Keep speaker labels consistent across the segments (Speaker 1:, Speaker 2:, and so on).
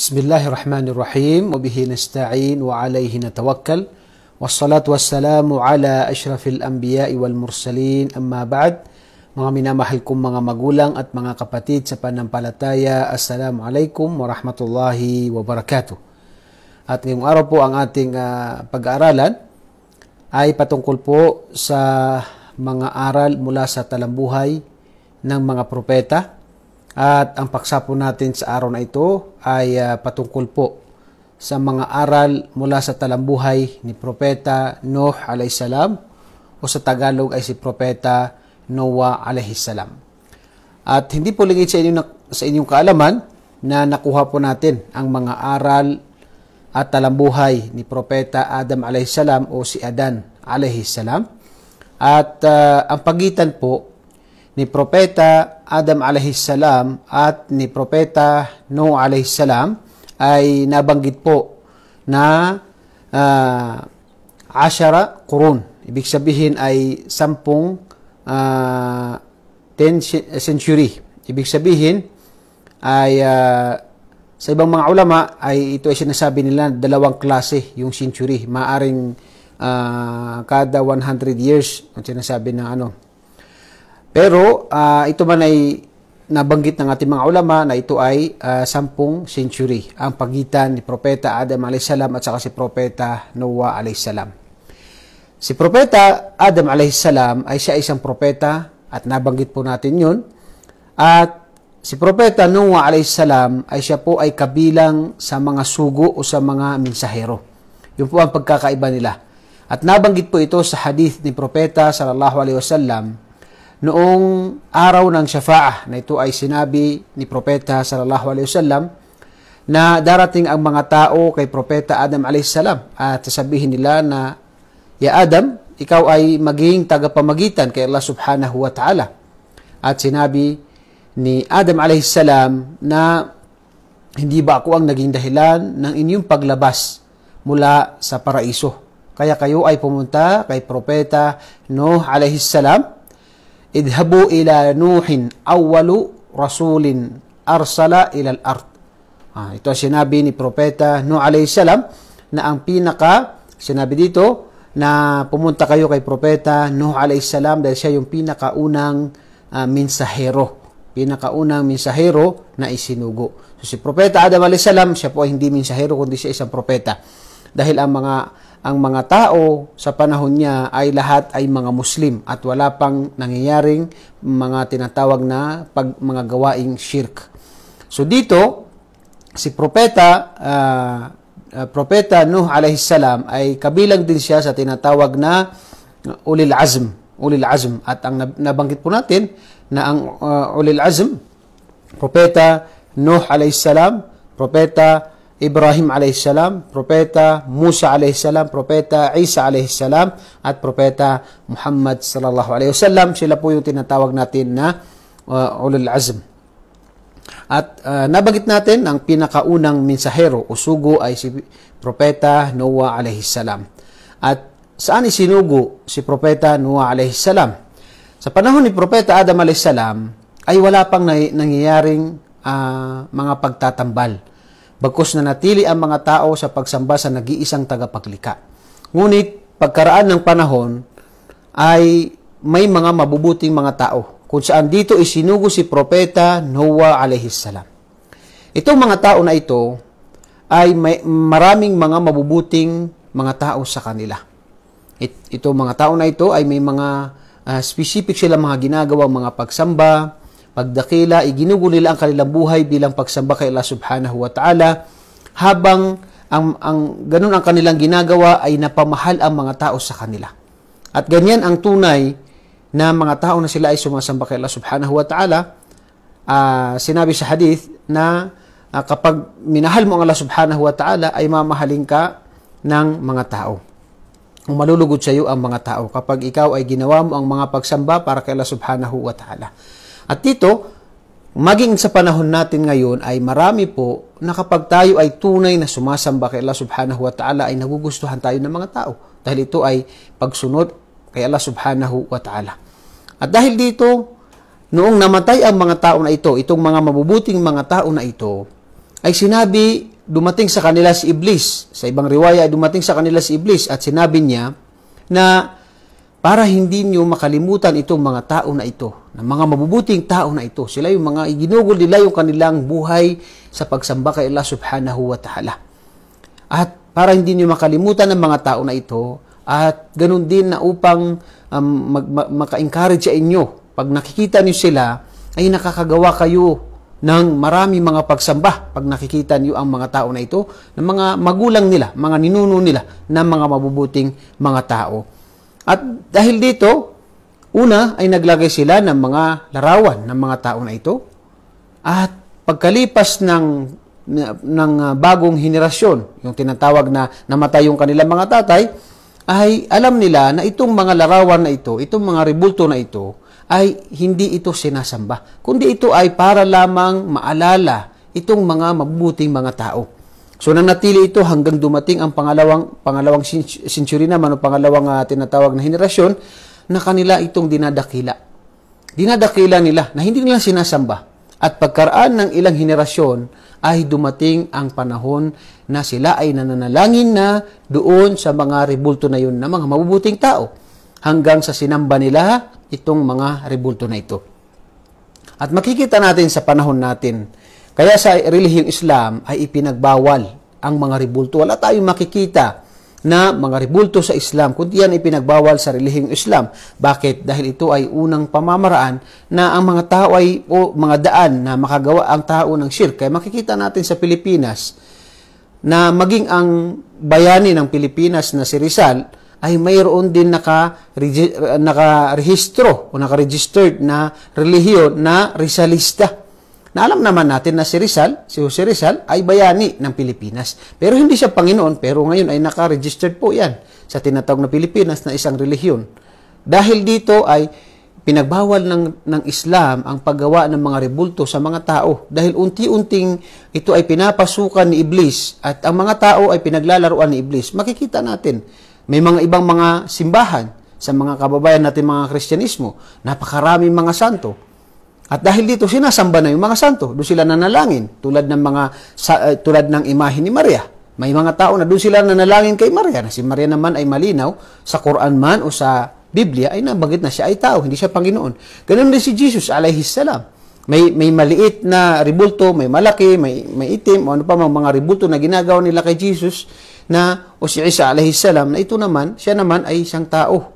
Speaker 1: بسم الله الرحمن الرحيم وبه نستعين وعليه نتوكل والصلاة والسلام على أشرف الأنبياء والمرسلين أما بعد mga minamahal kong mga magulang at mga kapatid sa panampalataya, Assalamu alaikum wa barakatuh At ngayong araw po ang ating uh, pag-aaralan ay patungkol po sa mga aral mula sa talambuhay ng mga propeta at ang paksa po natin sa araw na ito ay uh, patungkol po sa mga aral mula sa talambuhay ni Propeta Nuh alayhisalam o sa Tagalog ay si Propeta Noah alayhisalam. At hindi po lingid sa, inyong, sa inyong kaalaman na nakuha po natin ang mga aral at talambuhay ni Propeta Adam alayhisalam o si Adan alayhisalam. At uh, ang pagitan po ni Propeta Adam salam at ni Propeta Noah salam ay nabanggit po na uh, ah, ashara kurun. Ibig sabihin ay sampung uh, ten century. Ibig sabihin ay uh, sa ibang mga ulama ay ito ay sinasabi nila dalawang klase yung century. Maaring uh, kada 100 years ang sinasabi ng ano pero uh, ito man ay nabanggit ng ating mga ulama na ito ay uh, ah, 10 century ang pagitan ni Propeta Adam a.s. at saka si Propeta Noah a.s. Si Propeta Adam a.s. ay siya isang propeta at nabanggit po natin 'yon. At si Propeta Noah a.s. ay siya po ay kabilang sa mga sugo o sa mga mensahero. Yun po ang pagkakaiba nila. At nabanggit po ito sa hadith ni Propeta sallallahu alaihi wasallam noong araw ng syafa'ah na ito ay sinabi ni Propeta sallallahu alaihi wasallam na darating ang mga tao kay Propeta Adam salam at sasabihin nila na Ya Adam, ikaw ay maging tagapamagitan kay Allah subhanahu wa ta'ala. At sinabi ni Adam salam na hindi ba ako ang naging dahilan ng inyong paglabas mula sa paraiso? Kaya kayo ay pumunta kay Propeta Noah Nuh salam idhabu ila Nuhin awalu rasulin arsala ila al-ard. Ah, ito sinabi ni Propeta Nuh alayhi salam na ang pinaka, sinabi dito, na pumunta kayo kay Propeta Nuh alayhi salam dahil siya yung pinakaunang uh, mensahero. Pinakaunang mensahero na isinugo. So si Propeta Adam alayhi salam, siya po ay hindi mensahero kundi siya isang propeta. Dahil ang mga ang mga tao sa panahon niya ay lahat ay mga Muslim at wala pang nangyayaring mga tinatawag na pag, mga gawaing shirk. So dito, si propeta uh, propeta Nuh alayhis salam ay kabilang din siya sa tinatawag na ulil azm, ulil azm at ang nabanggit po natin na ang uh, ulil azm propeta Nuh alayhis salam, propeta Ibrahim alaihissalam, propeta Musa alaihissalam, propeta Isa alaihissalam, at propeta Muhammad sallallahu alaihi wasallam. Sila po yung tinatawag natin na uh, ulul azm. At uh, nabanggit natin ang pinakaunang mensahero o sugo ay si propeta Noah alaihissalam. At saan isinugo si propeta Noah alaihissalam? Sa panahon ni propeta Adam alaihissalam ay wala pang nangyayaring uh, mga pagtatambal bagkus na natili ang mga tao sa pagsamba sa nag-iisang tagapaglikha. Ngunit pagkaraan ng panahon ay may mga mabubuting mga tao kung saan dito isinugo si Propeta Noah salam. Itong mga tao na ito ay may maraming mga mabubuting mga tao sa kanila. Itong mga tao na ito ay may mga uh, specific sila mga ginagawa, mga pagsamba, pagdakila, iginugo nila ang kanilang buhay bilang pagsamba kay Allah subhanahu wa ta'ala habang ang, ang ganun ang kanilang ginagawa ay napamahal ang mga tao sa kanila. At ganyan ang tunay na mga tao na sila ay sumasamba kay Allah subhanahu wa ta'ala. Uh, sinabi sa hadith na uh, kapag minahal mo ang Allah subhanahu wa ta'ala ay mamahalin ka ng mga tao. Kung malulugod sa iyo ang mga tao kapag ikaw ay ginawa mo ang mga pagsamba para kay Allah subhanahu wa ta'ala. At dito, maging sa panahon natin ngayon ay marami po na kapag tayo ay tunay na sumasamba kay Allah subhanahu wa ta'ala ay nagugustuhan tayo ng mga tao. Dahil ito ay pagsunod kay Allah subhanahu wa ta'ala. At dahil dito, noong namatay ang mga tao na ito, itong mga mabubuting mga tao na ito, ay sinabi, dumating sa kanila si Iblis. Sa ibang riwaya, dumating sa kanila si Iblis at sinabi niya na para hindi nyo makalimutan itong mga tao na ito, ng mga mabubuting tao na ito. Sila yung mga iginugol nila yung kanilang buhay sa pagsamba kay Allah subhanahu wa ta'ala. At para hindi nyo makalimutan ng mga tao na ito, at ganun din na upang um, mag, ma- maka-encourage sa inyo, pag nakikita nyo sila, ay nakakagawa kayo ng marami mga pagsamba pag nakikita niyo ang mga tao na ito, ng mga magulang nila, mga ninuno nila, ng mga mabubuting mga tao. At dahil dito, una ay naglagay sila ng mga larawan ng mga tao na ito. At pagkalipas ng ng ah, bagong henerasyon, yung tinatawag na namatay yung kanilang mga tatay, ay alam nila na itong mga larawan na ito, itong mga rebulto na ito, ay hindi ito sinasamba, kundi ito ay para lamang maalala itong mga mabuting mga tao. So nanatili ito hanggang dumating ang pangalawang pangalawang century na o pangalawang uh, tinatawag na henerasyon na kanila itong dinadakila. Dinadakila nila na hindi nila sinasamba. At pagkaraan ng ilang henerasyon ay dumating ang panahon na sila ay nananalangin na doon sa mga rebulto na yun na mga mabubuting tao hanggang sa sinamba nila itong mga rebulto na ito. At makikita natin sa panahon natin kaya sa relihiyong Islam ay ipinagbawal ang mga ribulto. Wala tayong makikita na mga ribulto sa Islam, kundi yan ipinagbawal sa relihiyong Islam. Bakit? Dahil ito ay unang pamamaraan na ang mga tao ay, o mga daan na makagawa ang tao ng shirk. Kaya makikita natin sa Pilipinas na maging ang bayani ng Pilipinas na si Rizal ay mayroon din naka, naka-rehistro o naka-registered na relihiyon na Rizalista na alam naman natin na si Rizal, si Jose Rizal, ay bayani ng Pilipinas. Pero hindi siya Panginoon, pero ngayon ay naka-registered po yan sa tinatawag na Pilipinas na isang relihiyon. Dahil dito ay pinagbawal ng, ng Islam ang paggawa ng mga rebulto sa mga tao dahil unti-unting ito ay pinapasukan ni Iblis at ang mga tao ay pinaglalaruan ni Iblis. Makikita natin, may mga ibang mga simbahan sa mga kababayan natin mga Kristyanismo, napakarami mga santo, at dahil dito sinasamba na yung mga santo, doon sila nanalangin tulad ng mga sa, uh, tulad ng imahe ni Maria. May mga tao na doon sila nanalangin kay Maria na si Maria naman ay malinaw sa Quran man o sa Biblia ay nabanggit na siya ay tao, hindi siya Panginoon. Ganun din si Jesus alayhi salam. May may maliit na ribulto, may malaki, may may itim, o ano pa mang mga ribulto na ginagawa nila kay Jesus na o si Isa alayhi salam na ito naman, siya naman ay isang tao.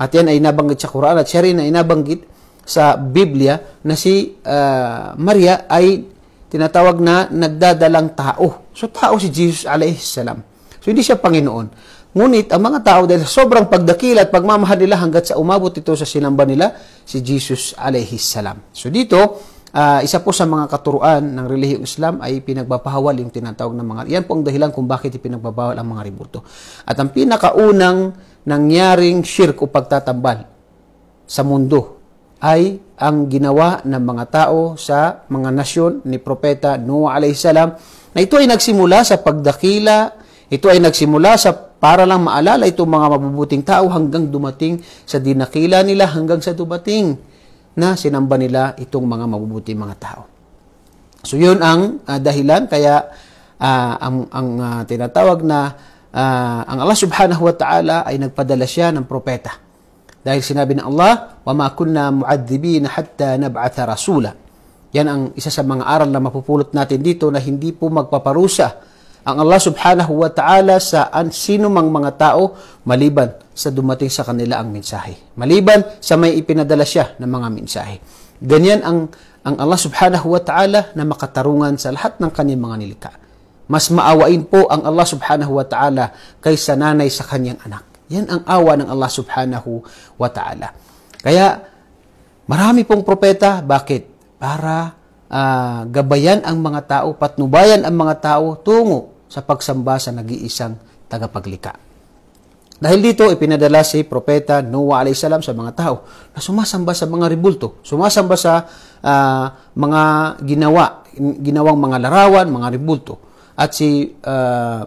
Speaker 1: At yan ay nabanggit sa Quran at siya rin ay nabanggit sa Biblia na si uh, Maria ay tinatawag na nagdadalang tao. So tao si Jesus alayhisalam. So hindi siya Panginoon. Ngunit ang mga tao dahil sobrang pagdakila at pagmamahal nila hanggat sa umabot ito sa sinamba nila si Jesus alayhisalam. So dito, uh, isa po sa mga katuruan ng relihiyong Islam ay pinagbabawal yung tinatawag ng mga yan po ang dahilan kung bakit pinagbabawal ang mga ributo. At ang pinakaunang nangyaring shirk o pagtatambal sa mundo ay ang ginawa ng mga tao sa mga nasyon ni Propeta Noah a.s. na ito ay nagsimula sa pagdakila, ito ay nagsimula sa para lang maalala itong mga mabubuting tao hanggang dumating sa dinakila nila, hanggang sa dumating na sinamba nila itong mga mabubuting mga tao. So yun ang uh, dahilan kaya uh, ang, ang uh, tinatawag na uh, ang Allah subhanahu wa ta'ala ay nagpadala siya ng propeta dahil sinabi ng Allah, وَمَا كُنَّا مُعَذِّبِينَ حَتَّى نَبْعَثَ رَسُولًا Yan ang isa sa mga aral na mapupulot natin dito na hindi po magpaparusa ang Allah subhanahu wa ta'ala sa sino mang mga tao maliban sa dumating sa kanila ang mensahe. Maliban sa may ipinadala siya ng mga mensahe. Ganyan ang, ang Allah subhanahu wa ta'ala na makatarungan sa lahat ng kanyang mga nilikha. Mas maawain po ang Allah subhanahu wa ta'ala kaysa nanay sa kanyang anak. Yan ang awa ng Allah subhanahu wa ta'ala. Kaya, marami pong propeta. Bakit? Para uh, gabayan ang mga tao, patnubayan ang mga tao tungo sa pagsamba sa nag-iisang tagapaglikha. Dahil dito, ipinadala si Propeta Noah a.s. sa mga tao na sumasamba sa mga ribulto, sumasamba sa uh, mga ginawa, ginawang mga larawan, mga ribulto. At si uh,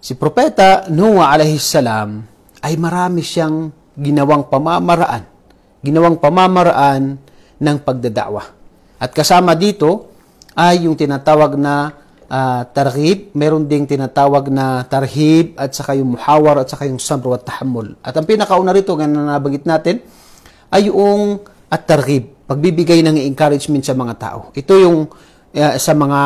Speaker 1: Si Propeta Noah salam ay marami siyang ginawang pamamaraan, ginawang pamamaraan ng pagdadawa. At kasama dito ay yung tinatawag na uh, ah, tarhib, meron ding tinatawag na tarhib at saka yung muhawar at saka yung sabr at tahammul. At ang pinakauna rito na nabanggit natin ay yung at ah, tarhib, pagbibigay ng encouragement sa mga tao. Ito yung uh, sa mga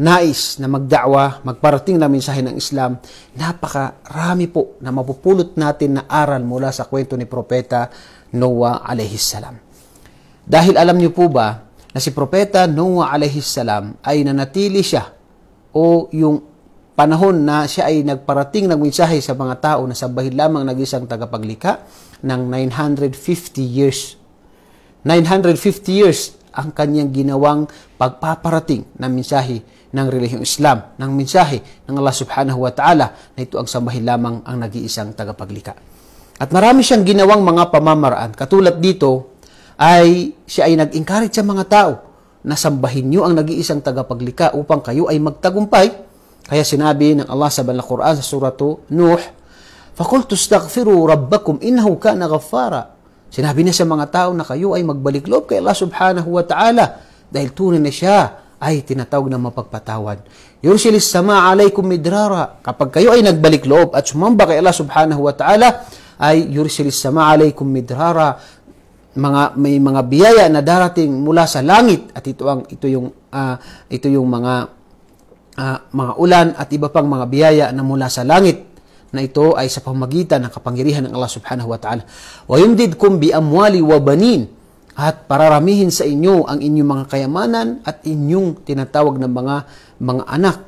Speaker 1: nais na magdakwa, magparating na mensahe ng Islam, napakarami po na mapupulot natin na aral mula sa kwento ni Propeta Noah salam. Dahil alam niyo po ba na si Propeta Noah salam ay nanatili siya o yung panahon na siya ay nagparating ng mensahe sa mga tao na sa bahid lamang nag-isang tagapaglikha ng 950 years. 950 years ang kanyang ginawang pagpaparating ng mensahe ng relihiyong Islam, ng mensahe ng Allah subhanahu wa ta'ala na ito ang sambahin lamang ang nag-iisang tagapaglika. At marami siyang ginawang mga pamamaraan. Katulad dito ay siya ay nag-encourage sa mga tao na sambahin niyo ang nag-iisang tagapaglika upang kayo ay magtagumpay. Kaya sinabi ng Allah sa Banal Quran sa surato Nuh, فَقُلْ تُسْتَغْفِرُوا رَبَّكُمْ إِنَّهُ كَانَ غَفَّارًا Sinabi niya sa mga tao na kayo ay magbalik loob kay Allah subhanahu wa ta'ala dahil tunay na siya ay tinatawag na mapagpatawad. Yursilis sama alaykum midrara. Kapag kayo ay nagbalik loob at sumamba kay Allah subhanahu wa ta'ala, ay yursilis sama alaykum midrara. Mga, may mga biyaya na darating mula sa langit at ito ang ito yung uh, ito yung mga uh, mga ulan at iba pang mga biyaya na mula sa langit na ito ay sa pamagitan ng kapangyarihan ng Allah subhanahu wa ta'ala. Wa yumdidkum bi amwali wa banin at pararamihin sa inyo ang inyong mga kayamanan at inyong tinatawag na mga mga anak.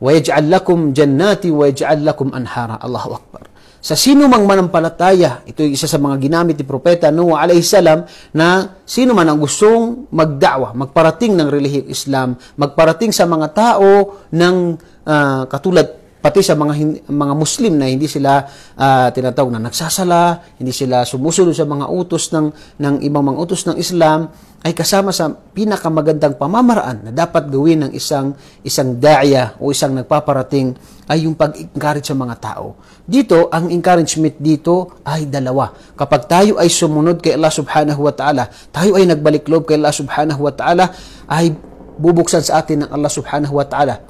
Speaker 1: وَيَجْعَلْ لَكُمْ جَنَّاتِ وَيَجْعَلْ لَكُمْ أَنْهَارًا Allahu Akbar. Sa sino mang manampalataya, ito yung isa sa mga ginamit ni Propeta Noah alayhi salam na sino man ang gustong magdawa, magparating ng relihiyong Islam, magparating sa mga tao ng uh, katulad pati sa mga mga Muslim na hindi sila uh, tinatawag na nagsasala, hindi sila sumusunod sa mga utos ng ng ibang mga utos ng Islam ay kasama sa pinakamagandang pamamaraan na dapat gawin ng isang isang daya o isang nagpaparating ay yung pag-encourage sa mga tao. Dito, ang encouragement dito ay dalawa. Kapag tayo ay sumunod kay Allah subhanahu wa ta'ala, tayo ay nagbalik loob kay Allah subhanahu wa ta'ala, ay bubuksan sa atin ng Allah subhanahu wa ta'ala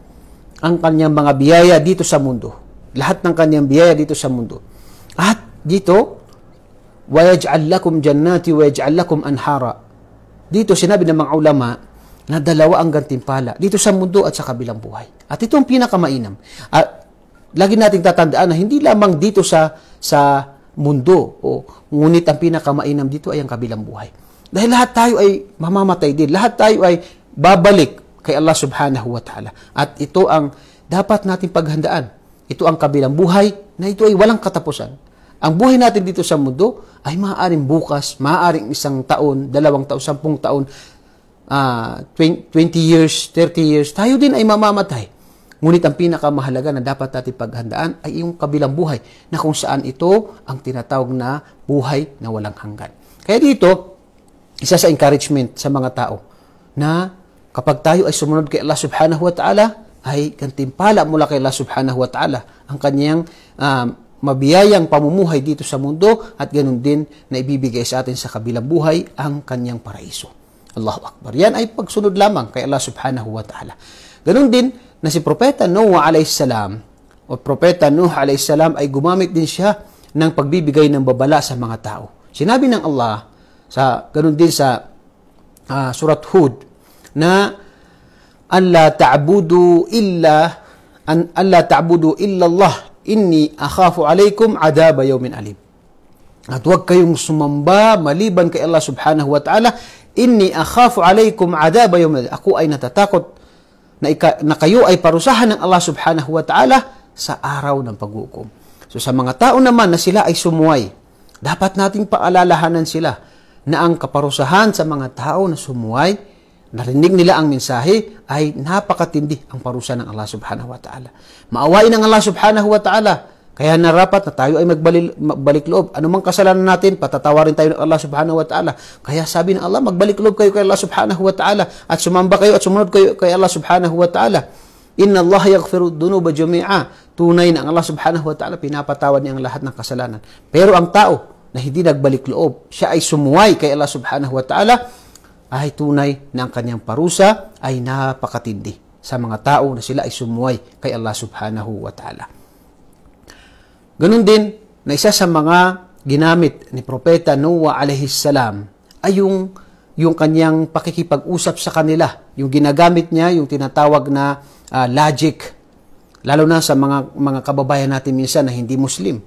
Speaker 1: ang kanyang mga biyaya dito sa mundo. Lahat ng kanyang biyaya dito sa mundo. At dito, وَيَجْعَلْ لَكُمْ جَنَّاتِ وَيَجْعَلْ لَكُمْ أَنْهَارًا Dito sinabi ng mga ulama na dalawa ang gantimpala dito sa mundo at sa kabilang buhay. At ito ang pinakamainam. At lagi nating tatandaan na hindi lamang dito sa sa mundo o ngunit ang pinakamainam dito ay ang kabilang buhay. Dahil lahat tayo ay mamamatay din. Lahat tayo ay babalik kay Allah subhanahu wa ta'ala. At ito ang dapat natin paghandaan. Ito ang kabilang buhay na ito ay walang katapusan. Ang buhay natin dito sa mundo ay maaaring bukas, maaaring isang taon, dalawang taon, sampung taon, uh, ah, 20 years, 30 years, tayo din ay mamamatay. Ngunit ang pinakamahalaga na dapat natin paghandaan ay yung kabilang buhay na kung saan ito ang tinatawag na buhay na walang hanggan. Kaya dito, isa sa encouragement sa mga tao na Kapag tayo ay sumunod kay Allah subhanahu wa ta'ala, ay gantimpala mula kay Allah subhanahu wa ta'ala ang kanyang um, mabiyayang pamumuhay dito sa mundo at ganun din na ibibigay sa atin sa kabilang buhay ang kanyang paraiso. Allahu Akbar. Yan ay pagsunod lamang kay Allah subhanahu wa ta'ala. Ganun din na si Propeta Noah a.s. o Propeta Nuh a.s. ay gumamit din siya ng pagbibigay ng babala sa mga tao. Sinabi ng Allah sa ganun din sa uh, surat Hud na Allah ta'budu illa an Allah ta'budu illa Allah inni akhafu alaykum adaba yawmin alim. At huwag kayong sumamba maliban kay Allah subhanahu wa ta'ala inni akhafu alaykum adaba yawmin alim. Ako ay natatakot na, ika, na kayo ay parusahan ng Allah subhanahu wa ta'ala sa araw ng paghukom. So sa mga tao naman na sila ay sumuway, dapat nating paalalahanan sila na ang kaparusahan sa mga tao na sumuway narinig nila ang mensahe ay napakatindi ang parusa ng Allah subhanahu wa ta'ala. Maawain ng Allah subhanahu wa ta'ala. Kaya narapat na tayo ay magbalik, magbalik loob. Anumang kasalanan natin, patatawarin tayo ng Allah subhanahu wa ta'ala. Kaya sabi ng Allah, magbalik loob kayo kay Allah subhanahu wa ta'ala at sumamba kayo at sumunod kayo kay Allah subhanahu wa ta'ala. Inna Allah yaghfiru dunuba jami'a. Tunay na ang Allah subhanahu wa ta'ala pinapatawad niya ang lahat ng kasalanan. Pero ang tao na hindi nagbalik loob, siya ay sumuway kay Allah subhanahu wa ta'ala, ay tunay na ang kanyang parusa ay napakatindi sa mga tao na sila ay sumuway kay Allah subhanahu wa ta'ala. Ganun din na isa sa mga ginamit ni Propeta Noah alayhi salam ay yung, yung kanyang pakikipag-usap sa kanila. Yung ginagamit niya, yung tinatawag na uh, logic, lalo na sa mga, mga kababayan natin minsan na hindi Muslim,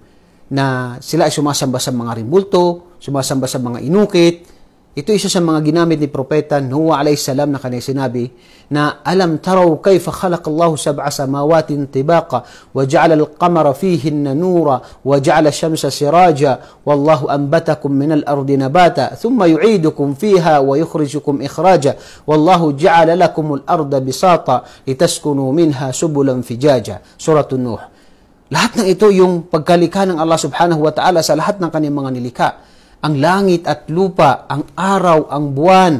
Speaker 1: na sila ay sumasamba sa mga rimulto, sumasamba sa mga inukit, ito isa sa mga ginamit ni Propeta Nuh a.s. na kanya sinabi na Alam taraw kayfa khalaq Allahu sab'a samawatin tibaqa wa ja'ala al-qamara fihinna nura wa ja'ala shamsa siraja wallahu anbatakum min al-ardi nabata thumma yu'idukum fiha wa yukhrijukum ikhraja wallahu ja'ala lakum al-arda bisata litaskunu minha subulan fijaja Surah Nuh Lahat ng ito yung pagkalikha ng Allah subhanahu wa ta'ala sa lahat ng kanyang mga nilikha ang langit at lupa, ang araw, ang buwan.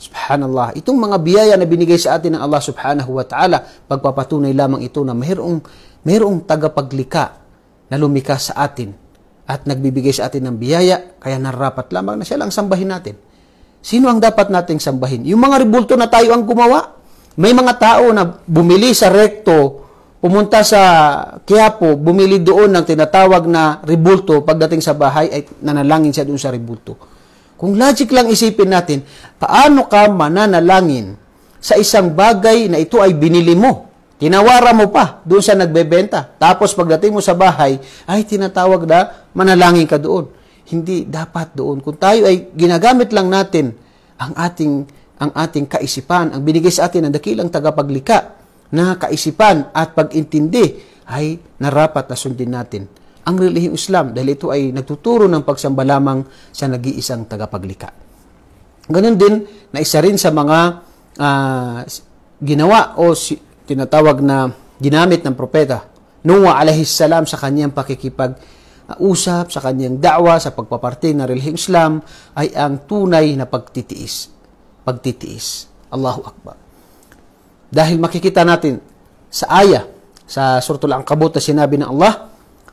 Speaker 1: Subhanallah. Itong mga biyaya na binigay sa atin ng Allah subhanahu wa ta'ala, pagpapatunay lamang ito na mayroong, mayroong tagapaglika na lumika sa atin at nagbibigay sa atin ng biyaya, kaya narapat lamang na siya lang sambahin natin. Sino ang dapat nating sambahin? Yung mga ribulto na tayo ang gumawa? May mga tao na bumili sa rekto pumunta sa Quiapo, bumili doon ng tinatawag na ribulto. Pagdating sa bahay, ay nanalangin siya doon sa ribulto. Kung logic lang isipin natin, paano ka mananalangin sa isang bagay na ito ay binili mo? Tinawara mo pa doon sa nagbebenta. Tapos pagdating mo sa bahay, ay tinatawag na manalangin ka doon. Hindi dapat doon. Kung tayo ay ginagamit lang natin ang ating ang ating kaisipan, ang binigay sa atin ng dakilang tagapaglika, na kaisipan at pag-intindi ay narapat na sundin natin ang relihiyong Islam dahil ito ay nagtuturo ng pagsamba lamang sa nag-iisang tagapaglikha. Ganun din na isa rin sa mga uh, ginawa o si, tinatawag na ginamit ng propeta Noah alayhi salam sa kanyang pakikipag usap sa kanyang dakwa sa pagpaparte ng relihiyong Islam ay ang tunay na pagtitiis. Pagtitiis. Allahu Akbar. Dahil makikita natin sa ayah, sa suratul Ankabut na sinabi ng Allah,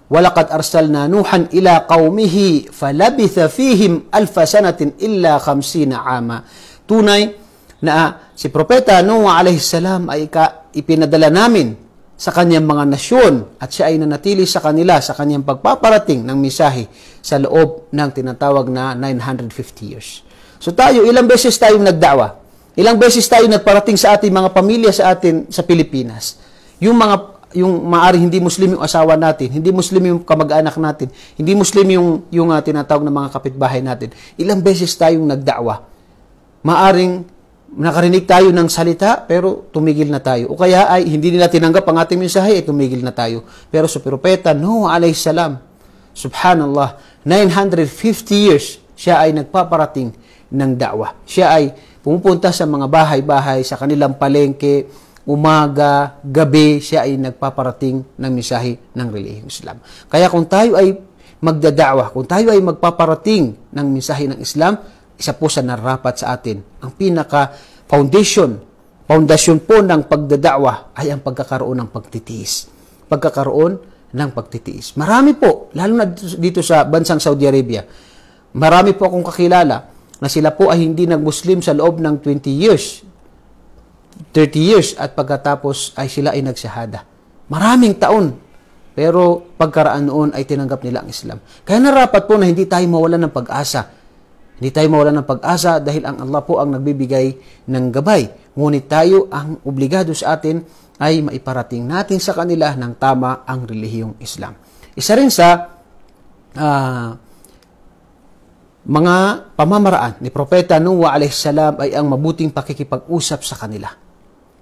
Speaker 1: وَلَقَدْ أَرْسَلْنَا نُوحًا إِلَىٰ قَوْمِهِ فَلَبِثَ فِيهِمْ أَلْفَ سَنَةٍ إِلَّا خَمْسِينَ عَامًا Tunay na si Propeta Noah salam ay ka, ipinadala namin sa kanyang mga nasyon at siya ay nanatili sa kanila sa kanyang pagpaparating ng misahi sa loob ng tinatawag na 950 years. So tayo, ilang beses tayong nagdawa? Ilang beses tayo nagparating sa ating mga pamilya sa atin sa Pilipinas. Yung mga yung maari hindi Muslim yung asawa natin, hindi Muslim yung kamag-anak natin, hindi Muslim yung yung uh, tinatawag ng mga kapitbahay natin. Ilang beses tayong nagdakwa. Maaring nakarinig tayo ng salita pero tumigil na tayo. O kaya ay hindi nila tinanggap ang ating mensahe ay eh, tumigil na tayo. Pero sa propeta no alay salam, subhanallah, 950 years siya ay nagpaparating ng dakwa. Siya ay pumupunta sa mga bahay-bahay, sa kanilang palengke, umaga, gabi, siya ay nagpaparating ng mensahe ng relihiyong Islam. Kaya kung tayo ay magdadawa, kung tayo ay magpaparating ng mensahe ng Islam, isa po sa narapat sa atin. Ang pinaka foundation, foundation po ng pagdadawa ay ang pagkakaroon ng pagtitiis. Pagkakaroon ng pagtitiis. Marami po, lalo na dito sa bansang Saudi Arabia, marami po akong kakilala na sila po ay hindi nagmuslim sa loob ng 20 years, 30 years at pagkatapos ay sila ay nagsyahada. Maraming taon. Pero pagkaraan noon ay tinanggap nila ang Islam. Kaya narapat po na hindi tayo mawalan ng pag-asa. Hindi tayo mawalan ng pag-asa dahil ang Allah po ang nagbibigay ng gabay. Ngunit tayo ang obligado sa atin ay maiparating natin sa kanila ng tama ang relihiyong Islam. Isa rin sa uh, mga pamamaraan ni Propeta Nuwa alaihissalam ay ang mabuting pakikipag-usap sa kanila.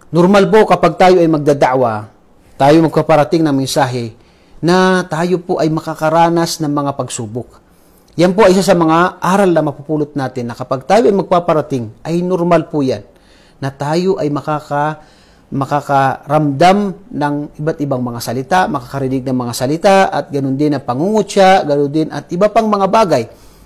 Speaker 1: Normal po kapag tayo ay magdadawa, tayo magkaparating ng mensahe na tayo po ay makakaranas ng mga pagsubok. Yan po ay isa sa mga aral na mapupulot natin na kapag tayo ay magpaparating, ay normal po yan na tayo ay makaka makakaramdam ng iba't ibang mga salita, makakarinig ng mga salita, at ganun din ang pangungutya, ganun din at iba pang mga bagay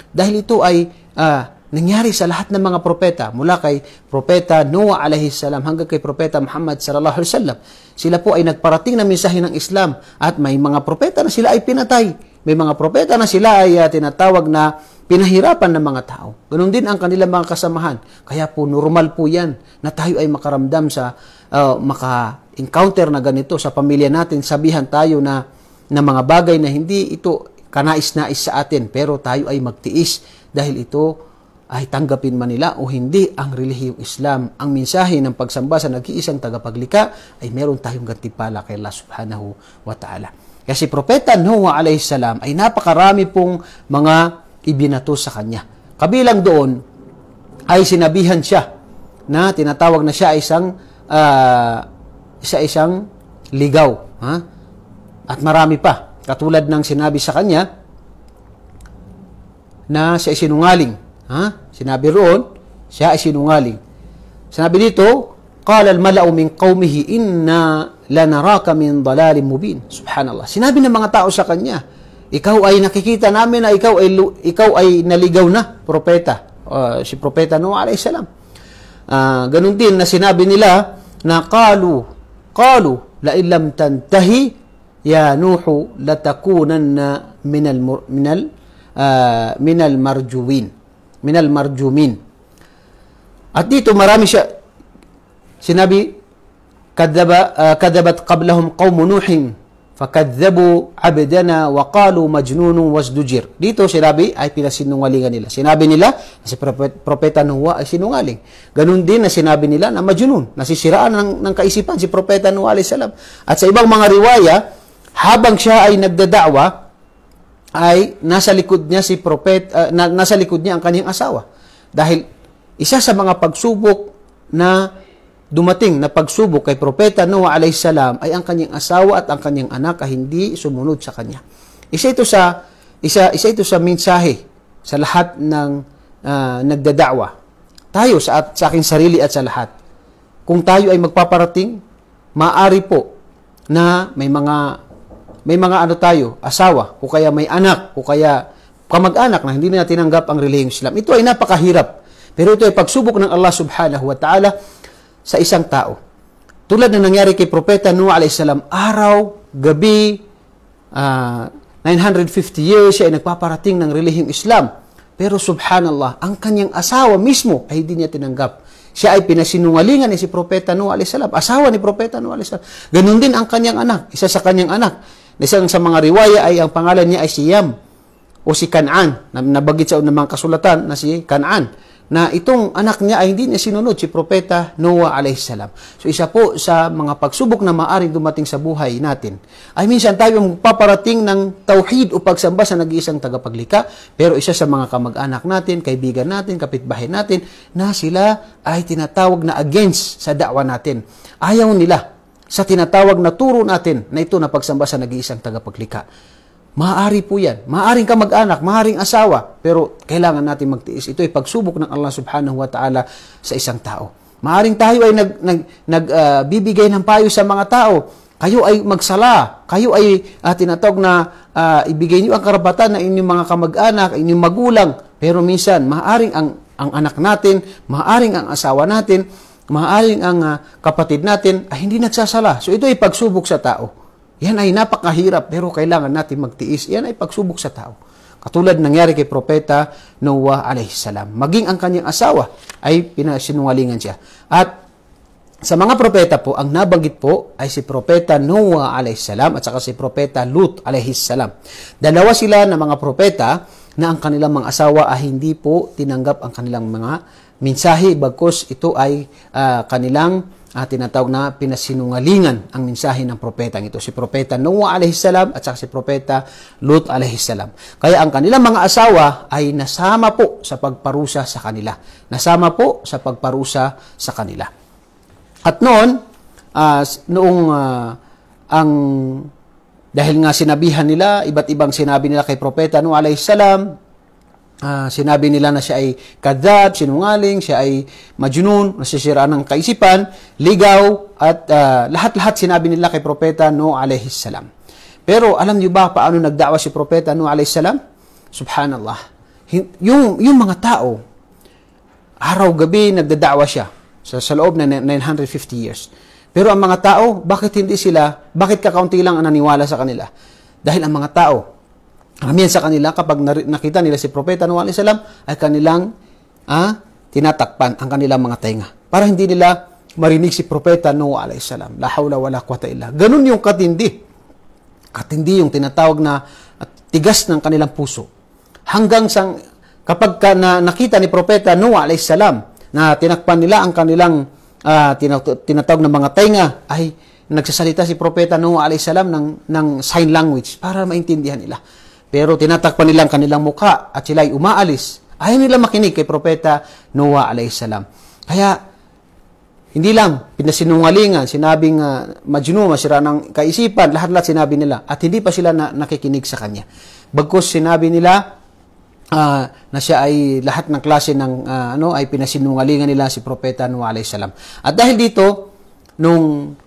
Speaker 1: dahil ito ay uh, nangyari sa lahat ng mga propeta mula kay propeta Noah alayhi salam hanggang kay propeta Muhammad sallallahu alaihi wasallam. Sila po ay nagparating na mensahe ng Islam at may mga propeta na sila ay pinatay. May mga propeta na sila ay uh, tinatawag na pinahirapan ng mga tao. Ganun din ang kanilang mga kasamahan. Kaya po normal po 'yan na tayo ay makaramdam sa uh, maka-encounter na ganito sa pamilya natin, sabihan tayo na na mga bagay na hindi ito kanais-nais sa atin, pero tayo ay magtiis dahil ito ay tanggapin man nila o hindi ang relihiyong Islam. Ang mensahe ng pagsamba sa nag-iisang tagapaglika ay meron tayong gantipala kay Allah subhanahu wa ta'ala. Kasi Propeta Noah alayhi salam ay napakarami pong mga ibinato sa kanya. Kabilang doon ay sinabihan siya na tinatawag na siya isang uh, ah, isa isang ligaw. Ha? At marami pa Katulad ng sinabi sa kanya na siya ay sinungaling. Ha? Sinabi roon, siya ay sinungaling. Sinabi dito, قال الملأ من قومه إنا لنراك من ضلال مبين Subhanallah. Sinabi ng mga tao sa kanya, ikaw ay nakikita namin na ikaw ay ikaw ay naligaw na propeta. Uh, si propeta Nuh alayhi salam. Uh, ganun din na sinabi nila na qalu qalu la illam tantahi يا نوح لتكونن من المر من ال uh, من المرجوين من المرجومين at dito marami siya sinabi kadaba uh, ah, kadabat qablahum qaum nuh fakadzabu abdana wa qalu majnunun wasdujir dito sinabi ay pinasinungalingan nila sinabi nila na si propet, propeta Nuwa ay sinungaling ganun din na sinabi nila na majnun nasisiraan ng, ng kaisipan si propeta Nuwa alayhis at sa ibang mga riwaya habang siya ay nagdadawa, ay nasa likod niya si propet uh, na, nasa likod niya ang kaniyang asawa. Dahil isa sa mga pagsubok na dumating na pagsubok kay propeta Noah salam ay ang kaniyang asawa at ang kaniyang anak ay hindi sumunod sa kanya. Isa ito sa isa isa ito sa mensahe sa lahat ng uh, ah, nagdadawa. Tayo sa at, sa aking sarili at sa lahat. Kung tayo ay magpaparating, maari po na may mga may mga ano tayo, asawa, o kaya may anak, o kaya kamag-anak na hindi na tinanggap ang relihiyong Islam. Ito ay napakahirap. Pero ito ay pagsubok ng Allah subhanahu wa ta'ala sa isang tao. Tulad na nangyari kay Propeta Nuh a.s. araw, gabi, uh, ah, 950 years siya ay nagpaparating ng relihiyong Islam. Pero subhanallah, ang kanyang asawa mismo ay hindi niya tinanggap. Siya ay pinasinungalingan ni si Propeta Nuh a.s. Asawa ni Propeta Nuh a.s. Ganun din ang kanyang anak, isa sa kanyang anak Isang sa mga riwaya ay ang pangalan niya ay si Yam o si Kanaan na nabagit sa unang mga kasulatan na si Kanaan na itong anak niya ay hindi niya sinunod si Propeta Noah a.s. So isa po sa mga pagsubok na maaring dumating sa buhay natin ay minsan tayo magpaparating ng tauhid o pagsamba sa nag-iisang tagapaglika pero isa sa mga kamag-anak natin, kaibigan natin, kapitbahay natin na sila ay tinatawag na against sa dakwa natin. Ayaw nila sa tinatawag na turo natin na ito na pagsamba sa nag-iisang tagapaglikha. Maaari po yan. Maaring ka mag-anak, maaring asawa, pero kailangan natin magtiis. Ito ay pagsubok ng Allah subhanahu wa ta'ala sa isang tao. Maaring tayo ay nagbibigay nag, nag, uh, bibigay ng payo sa mga tao. Kayo ay magsala. Kayo ay uh, tinatawag na uh, ibigay niyo ang karapatan na inyong mga kamag-anak, inyong magulang. Pero minsan, maaring ang, ang anak natin, maaring ang asawa natin, Maaring ang uh, kapatid natin ay hindi nagsasala. So ito ay pagsubok sa tao. Yan ay napakahirap pero kailangan natin magtiis. Yan ay pagsubok sa tao. Katulad nangyari kay Propeta Noah salam. Maging ang kanyang asawa ay pinasinungalingan siya. At sa mga propeta po, ang nabanggit po ay si Propeta Noah salam at saka si Propeta Lut salam. Dalawa sila na mga propeta na ang kanilang mga asawa ay hindi po tinanggap ang kanilang mga mensahe bagkus ito ay uh, kanilang uh, tinatawag na pinasinungalingan ang mensahe ng propetang ito si propeta Noah alayhisalam at saka si propeta Lot alayhisalam kaya ang kanilang mga asawa ay nasama po sa pagparusa sa kanila nasama po sa pagparusa sa kanila at noon uh, noong uh, ang dahil nga sinabihan nila iba't ibang sinabi nila kay propeta Noah alayhisalam Uh, sinabi nila na siya ay kadab, sinungaling, siya ay majunun, nasisiraan ng kaisipan, ligaw, at uh, lahat-lahat sinabi nila kay Propeta Nuh alayhi salam. Pero alam niyo ba paano nagdawa si Propeta Nuh alayhi salam? Subhanallah. Yung, yung mga tao, araw-gabi nagdadawa siya sa, sa loob na 950 years. Pero ang mga tao, bakit hindi sila, bakit kakaunti lang ang naniwala sa kanila? Dahil ang mga tao, Amin sa kanila kapag nakita nila si Propeta Noah alayhi salam ay kanilang ah, tinatakpan ang kanilang mga tenga para hindi nila marinig si Propeta Noah alayhi salam. La hawla wala quwata illa. Ganun yung katindi. Katindi yung tinatawag na tigas ng kanilang puso. Hanggang sa kapag ka na, nakita ni Propeta Noah alayhi salam na tinakpan nila ang kanilang ah, tinatawag na mga tenga ay nagsasalita si Propeta Noah alayhi salam ng, ng sign language para maintindihan nila. Pero tinatakpan nila ang kanilang mukha at sila ay umaalis. Ayaw nila makinig kay Propeta Noah alayhisalam. Kaya, hindi lang pinasinungalingan, sinabing uh, ah, majnuma, sira ng kaisipan, lahat-lahat sinabi nila. At hindi pa sila na, nakikinig sa kanya. Bagkus sinabi nila uh, na siya ay lahat ng klase ng uh, ano ay pinasinungalingan nila si Propeta Noah alayhisalam. At dahil dito, nung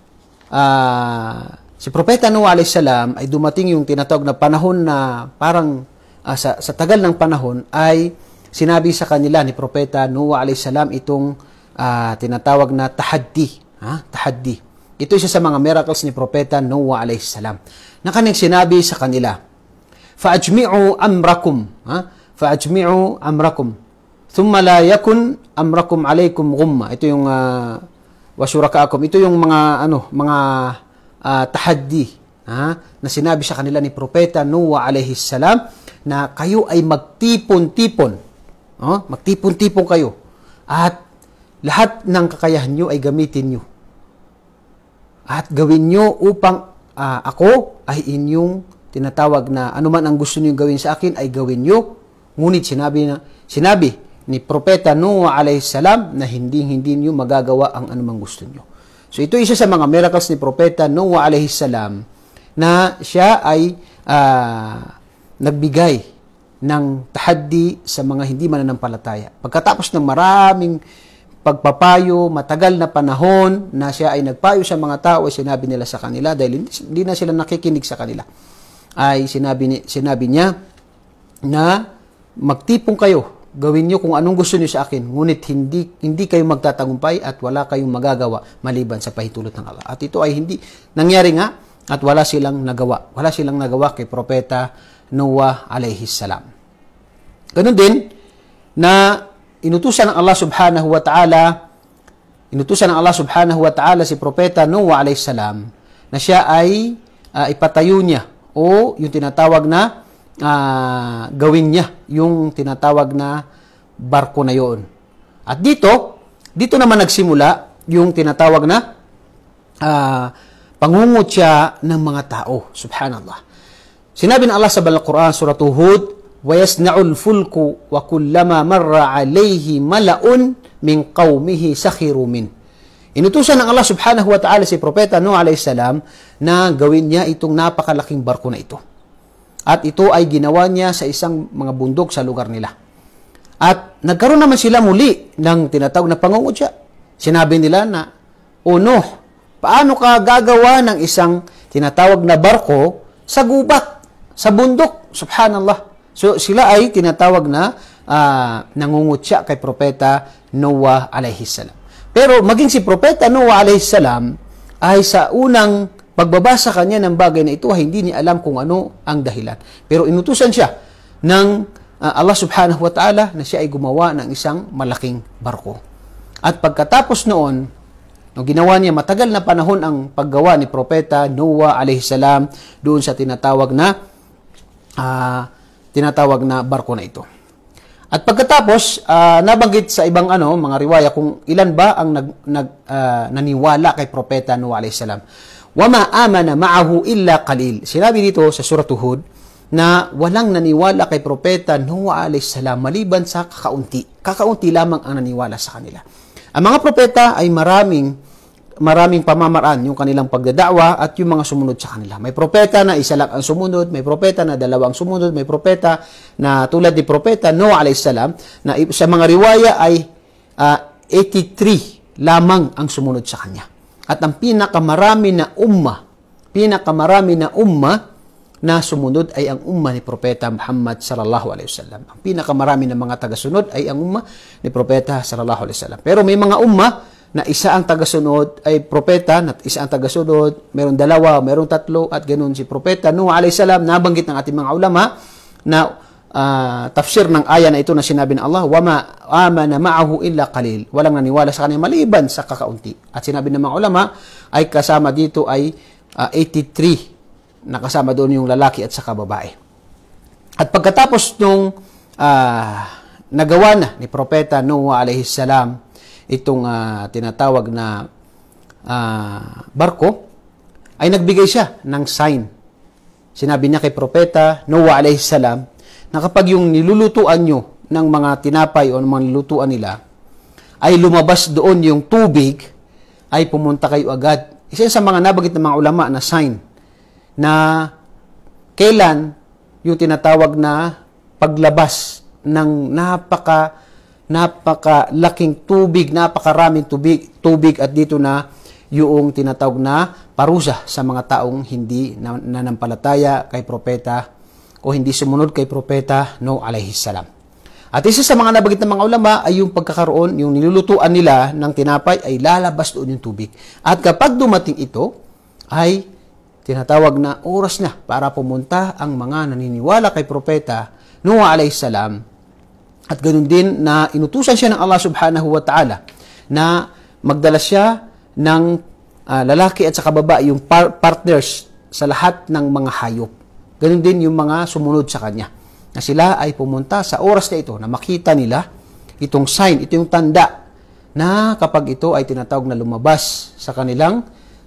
Speaker 1: uh, Si Propeta Noah Nuh salam ay dumating yung tinatawag na panahon na parang uh, sa, sa tagal ng panahon ay sinabi sa kanila ni Propeta Noah Nuh salam itong uh, tinatawag na tahaddi. Ha? Tahaddi. Ito isa sa mga miracles ni Propeta Noah salam. Na kanyang sinabi sa kanila, "Fa'jmi'u amrakum. Ha? "Fa'jmi'u amrakum. Thumma la yakun amrakum alaykum ghumma. Ito yung uh, ah, wasurakaakum. Ito yung mga ano, mga uh, tahaddi ha, na sinabi sa kanila ni Propeta Noah alayhi salam na kayo ay magtipon-tipon. Oh, magtipon-tipon kayo. At lahat ng kakayahan nyo ay gamitin nyo. At gawin nyo upang uh, ako ay inyong tinatawag na anuman ang gusto niyo gawin sa akin ay gawin nyo. Ngunit sinabi na sinabi ni Propeta Noah alayhi salam na hindi hindi niyo magagawa ang anumang gusto niyo. So ito isa sa mga miracles ni Propeta Noah alayhi salam na siya ay uh, nagbigay ng tahaddi sa mga hindi mananampalataya. Pagkatapos ng maraming pagpapayo, matagal na panahon na siya ay nagpayo sa mga tao ay sinabi nila sa kanila dahil hindi, hindi na sila nakikinig sa kanila. Ay sinabi, ni, sinabi niya na magtipong kayo Gawin niyo kung anong gusto niyo sa akin, ngunit hindi hindi kayo magtatagumpay at wala kayong magagawa maliban sa pahitulot ng Allah. At ito ay hindi nangyari nga at wala silang nagawa. Wala silang nagawa kay propeta Noah alayhi salam. Ganun din na inutusan ng Allah subhanahu wa ta'ala inutusan ng Allah subhanahu wa ta'ala si propeta Noah alayhi salam na siya ay uh, ipatayo niya o yung tinatawag na uh, gawin niya yung tinatawag na barko na yon. At dito, dito naman nagsimula yung tinatawag na uh, pangungutya ng mga tao. Subhanallah. Sinabi ng Allah sa Al-Quran, Surah Hud, وَيَسْنَعُ الْفُلْكُ وَكُلَّمَا مَرَّ عَلَيْهِ مَلَأٌ مِنْ قَوْمِهِ سَخِرُوا مِنْ Inutusan ng Allah subhanahu wa ta'ala si Propeta Noah alayhi salam na gawin niya itong napakalaking barko na ito. At ito ay ginawa niya sa isang mga bundok sa lugar nila. At nagkaroon naman sila muli ng tinatawag na pangungutya. Sinabi nila na, O Nuh, paano ka gagawa ng isang tinatawag na barko sa gubat, sa bundok? Subhanallah. So sila ay tinatawag na uh, nangungutya kay Propeta Noah alayhi salam. Pero maging si Propeta Noah alayhi salam ay sa unang Pagbabasa kanya ng bagay na ito, hindi niya alam kung ano ang dahilan. Pero inutusan siya ng ah, Allah subhanahu wa ta'ala na siya ay gumawa ng isang malaking barko. At pagkatapos noon, no, ginawa niya matagal na panahon ang paggawa ni Propeta Noah alayhi salam doon sa tinatawag na uh, tinatawag na barko na ito. At pagkatapos, uh, nabanggit sa ibang ano, mga riwaya kung ilan ba ang nag, nag, uh, naniwala kay Propeta Noah alayhi salam wama amana مَعَهُ illa qalil. Sinabi dito sa Surah Hud na walang naniwala kay Propeta Noah a.s. maliban sa kakaunti. Kakaunti lamang ang naniwala sa kanila. Ang mga propeta ay maraming maraming pamamaraan yung kanilang pagdadawa at yung mga sumunod sa kanila. May propeta na isa lang ang sumunod, may propeta na dalawang sumunod, may propeta na tulad ni propeta Noah a.s. na sa mga riwaya ay uh, ah, 83 lamang ang sumunod sa kanya at ang pinakamarami na umma, pinakamarami na umma na sumunod ay ang umma ni Propeta Muhammad sallallahu alaihi wasallam. Ang pinakamarami ng mga tagasunod ay ang umma ni Propeta sallallahu alaihi wasallam. Pero may mga umma na isa ang tagasunod ay propeta, at isa ang tagasunod, meron dalawa, meron tatlo at ganoon si Propeta Noah alaihi salam nabanggit ng ating mga ulama na uh, tafsir ng aya na ito na sinabi ng Allah, وَمَا آمَنَ مَعَهُ إِلَّا قَلِيلٌ Walang naniwala sa kanya maliban sa kakaunti. At sinabi ng mga ulama, ay kasama dito ay uh, ah, 83 na kasama doon yung lalaki at saka babae. At pagkatapos nung uh, nagawa na ni Propeta Noah alayhi salam itong uh, tinatawag na uh, barko, ay nagbigay siya ng sign. Sinabi niya kay Propeta Noah alayhi salam, na kapag yung nilulutuan nyo ng mga tinapay o ng mga nilutuan nila, ay lumabas doon yung tubig, ay pumunta kayo agad. Isa sa mga nabagit ng mga ulama na sign na kailan yung tinatawag na paglabas ng napaka napaka laking tubig, napakaraming tubig, tubig at dito na yung tinatawag na parusa sa mga taong hindi nanampalataya kay propeta kung hindi sumunod kay Propeta No alayhi salam. At isa sa mga nabagit ng mga ulama ay yung pagkakaroon, yung nilulutuan nila ng tinapay ay lalabas doon yung tubig. At kapag dumating ito, ay tinatawag na oras na para pumunta ang mga naniniwala kay Propeta Noah alayhi salam. At ganoon din na inutusan siya ng Allah subhanahu wa ta'ala na magdala siya ng uh, lalaki at sa kababa yung par- partners sa lahat ng mga hayop. Ganon din yung mga sumunod sa kanya. Na sila ay pumunta sa oras na ito na makita nila itong sign, ito yung tanda na kapag ito ay tinatawag na lumabas sa kanilang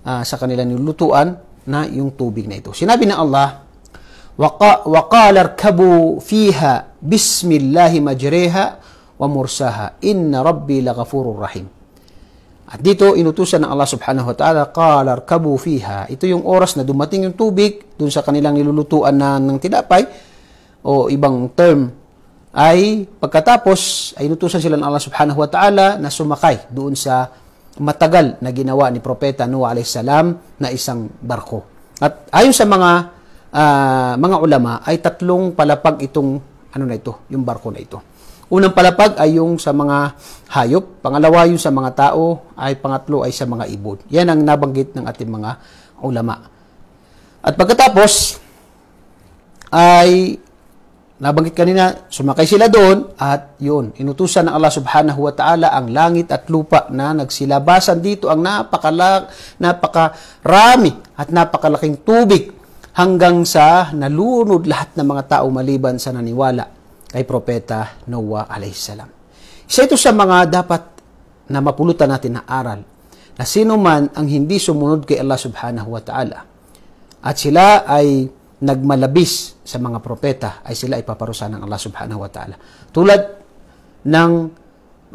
Speaker 1: uh, sa kanilang lutuan na yung tubig na ito. Sinabi ng Allah, وَقَالَ ارْكَبُوا فِيهَا بِسْمِ اللَّهِ مَجْرِيهَا وَمُرْسَهَا إِنَّ رَبِّي لَغَفُورٌ رَحِيمٌ at dito, inutusan ng Allah subhanahu wa ta'ala, "Qalar kabu fiha. Ito yung oras na dumating yung tubig doon sa kanilang nilulutuan na ng tinapay o ibang term ay pagkatapos ay inutusan sila ng Allah subhanahu wa ta'ala na sumakay doon sa matagal na ginawa ni Propeta Noah salam na isang barko. At ayon sa mga uh, mga ulama ay tatlong palapag itong ano na ito, yung barko na ito. Unang palapag ay yung sa mga hayop, pangalawa yung sa mga tao, ay pangatlo ay sa mga ibon. Yan ang nabanggit ng ating mga ulama. At pagkatapos ay nabanggit kanina, sumakay sila doon at yun, inutusan ng Allah subhanahu wa ta'ala ang langit at lupa na nagsilabasan dito ang napakala, napakarami at napakalaking tubig hanggang sa nalunod lahat ng mga tao maliban sa naniwala kay Propeta Noah alaihissalam. Isa ito sa mga dapat na mapulutan natin na aral na sino man ang hindi sumunod kay Allah subhanahu wa ta'ala at sila ay nagmalabis sa mga propeta ay sila ay paparusa ng Allah subhanahu wa ta'ala. Tulad ng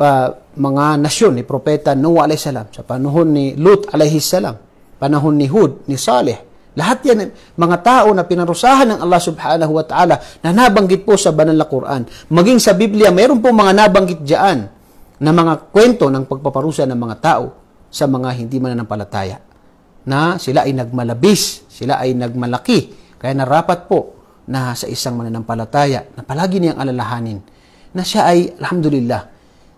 Speaker 1: uh, mga nasyon ni Propeta Noah alaihissalam sa panahon ni Lut salam, panahon ni Hud, ni Saleh, lahat yan, eh, mga tao na pinarusahan ng Allah subhanahu wa ta'ala na nabanggit po sa banal na Quran. Maging sa Biblia, mayroon po mga nabanggit dyan na mga kwento ng pagpaparusa ng mga tao sa mga hindi mananampalataya. Na sila ay nagmalabis, sila ay nagmalaki. Kaya narapat po na sa isang mananampalataya na palagi niyang alalahanin na siya ay, alhamdulillah,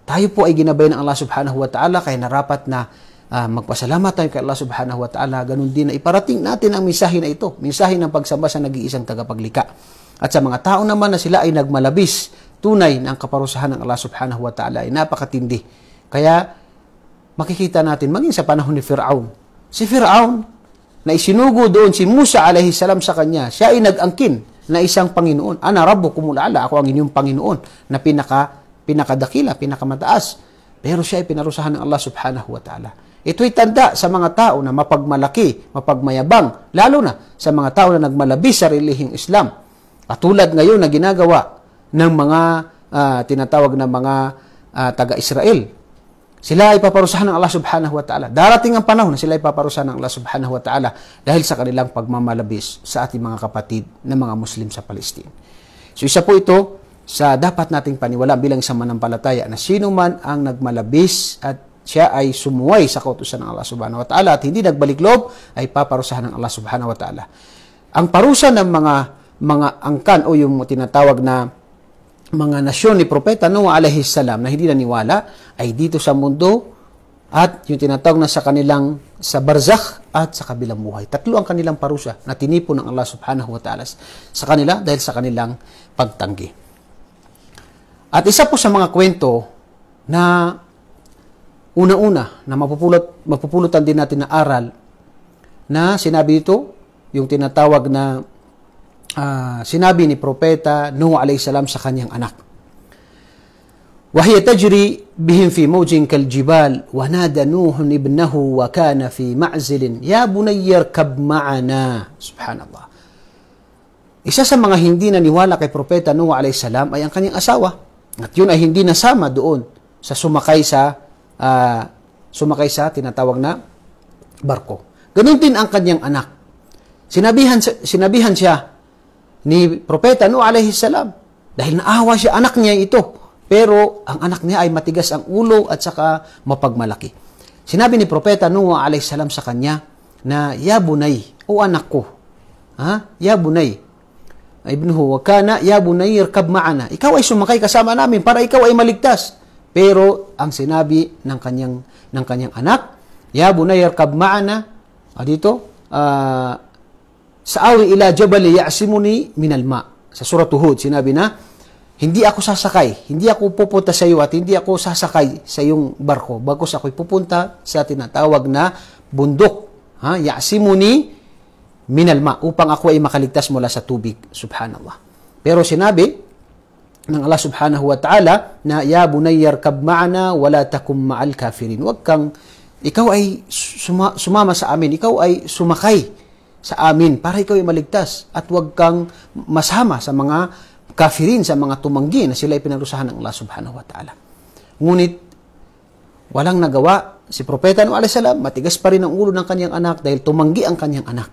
Speaker 1: tayo po ay ginabay ng Allah subhanahu wa ta'ala kaya narapat na uh, magpasalamat tayo kay Allah subhanahu wa ta'ala. Ganun din na iparating natin ang mensahe na ito, mensahe ng pagsamba sa nag-iisang tagapaglika. At sa mga tao naman na sila ay nagmalabis, tunay na ang kaparusahan ng Allah subhanahu wa ta'ala ay napakatindi. Kaya makikita natin, maging sa panahon ni Firaun, si Firaun na isinugo doon si Musa alayhi salam sa kanya, siya ay nag-angkin na isang Panginoon. Ana Rabbo kumulala, ako ang inyong Panginoon na pinaka, pinakadakila, pinakamataas. Pero siya ay pinarusahan ng Allah subhanahu wa ta'ala. Ito'y tanda sa mga tao na mapagmalaki, mapagmayabang, lalo na sa mga tao na nagmalabis sa relihiyong Islam. Katulad ngayon na ginagawa ng mga uh, tinatawag na mga uh, taga-Israel. Sila ay paparusahan ng Allah subhanahu wa ta'ala. Darating ang panahon na sila ay paparusahan ng Allah subhanahu wa ta'ala dahil sa kanilang pagmamalabis sa ating mga kapatid na mga Muslim sa Palestine. So isa po ito sa dapat nating paniwalaan bilang isang manampalataya na sino man ang nagmalabis at siya ay sumuway sa kautusan ng Allah subhanahu wa ta'ala at hindi nagbalik loob ay paparusahan ng Allah subhanahu wa ta'ala. Ang parusa ng mga mga angkan o yung tinatawag na mga nasyon ni Propeta Noah alayhi salam na hindi naniwala ay dito sa mundo at yung tinatawag na sa kanilang sa barzakh at sa kabilang buhay. Tatlo ang kanilang parusa na tinipon ng Allah subhanahu wa ta'ala sa kanila dahil sa kanilang pagtanggi. At isa po sa mga kwento na Una-una na mapupulot, mapupulutan din natin na aral na sinabi ito, yung tinatawag na uh, sinabi ni Propeta Noah a.s. sa kanyang anak. وهي تجري بهم في موج كالجبال ونادى نوح ابنه وكان في معزل يا بني اركب معنا سبحان الله Isa sa mga hindi naniwala kay Propeta Noah a.s. ay ang kanyang asawa. At yun ay hindi nasama doon sa sumakay sa uh, sumakay sa tinatawag na barko. Ganun din ang kanyang anak. Sinabihan, sinabihan siya ni Propeta Nuh alayhi salam dahil naawa siya anak niya ito. Pero ang anak niya ay matigas ang ulo at saka mapagmalaki. Sinabi ni Propeta Nuh alayhi salam sa kanya na, Ya bunay, o anak ko, ha? Ya bunay, Ibn Huwa, kana, Ya bunay, irkab ma'ana. Ikaw ay sumakay kasama namin para ikaw ay maligtas. Pero ang sinabi ng kanyang ng kanyang anak, ya bunayya kab ma'ana, ah, dito, uh, sa'awi ila jabal ya'simuni minal ma. Sa Surah Hud, sinabi na, hindi ako sasakay, hindi ako pupunta sa iyo at hindi ako sasakay sa iyong barko. Bagos ako'y pupunta sa tinatawag na bundok. Ha? Ya'simuni minal ma upang ako ay makaligtas mula sa tubig. Subhanallah. Pero sinabi ng Allah subhanahu wa ta'ala na ya bunayyar kab ma'ana wala takum ma'al kafirin. Huwag kang, ikaw ay suma, sumama sa amin, ikaw ay sumakay sa amin para ikaw ay maligtas at huwag kang masama sa mga kafirin, sa mga tumanggi na sila ay pinarusahan ng Allah subhanahu wa ta'ala. Ngunit, walang nagawa si Propeta Nuh a.s. matigas pa rin ang ulo ng kanyang anak dahil tumanggi ang kanyang anak.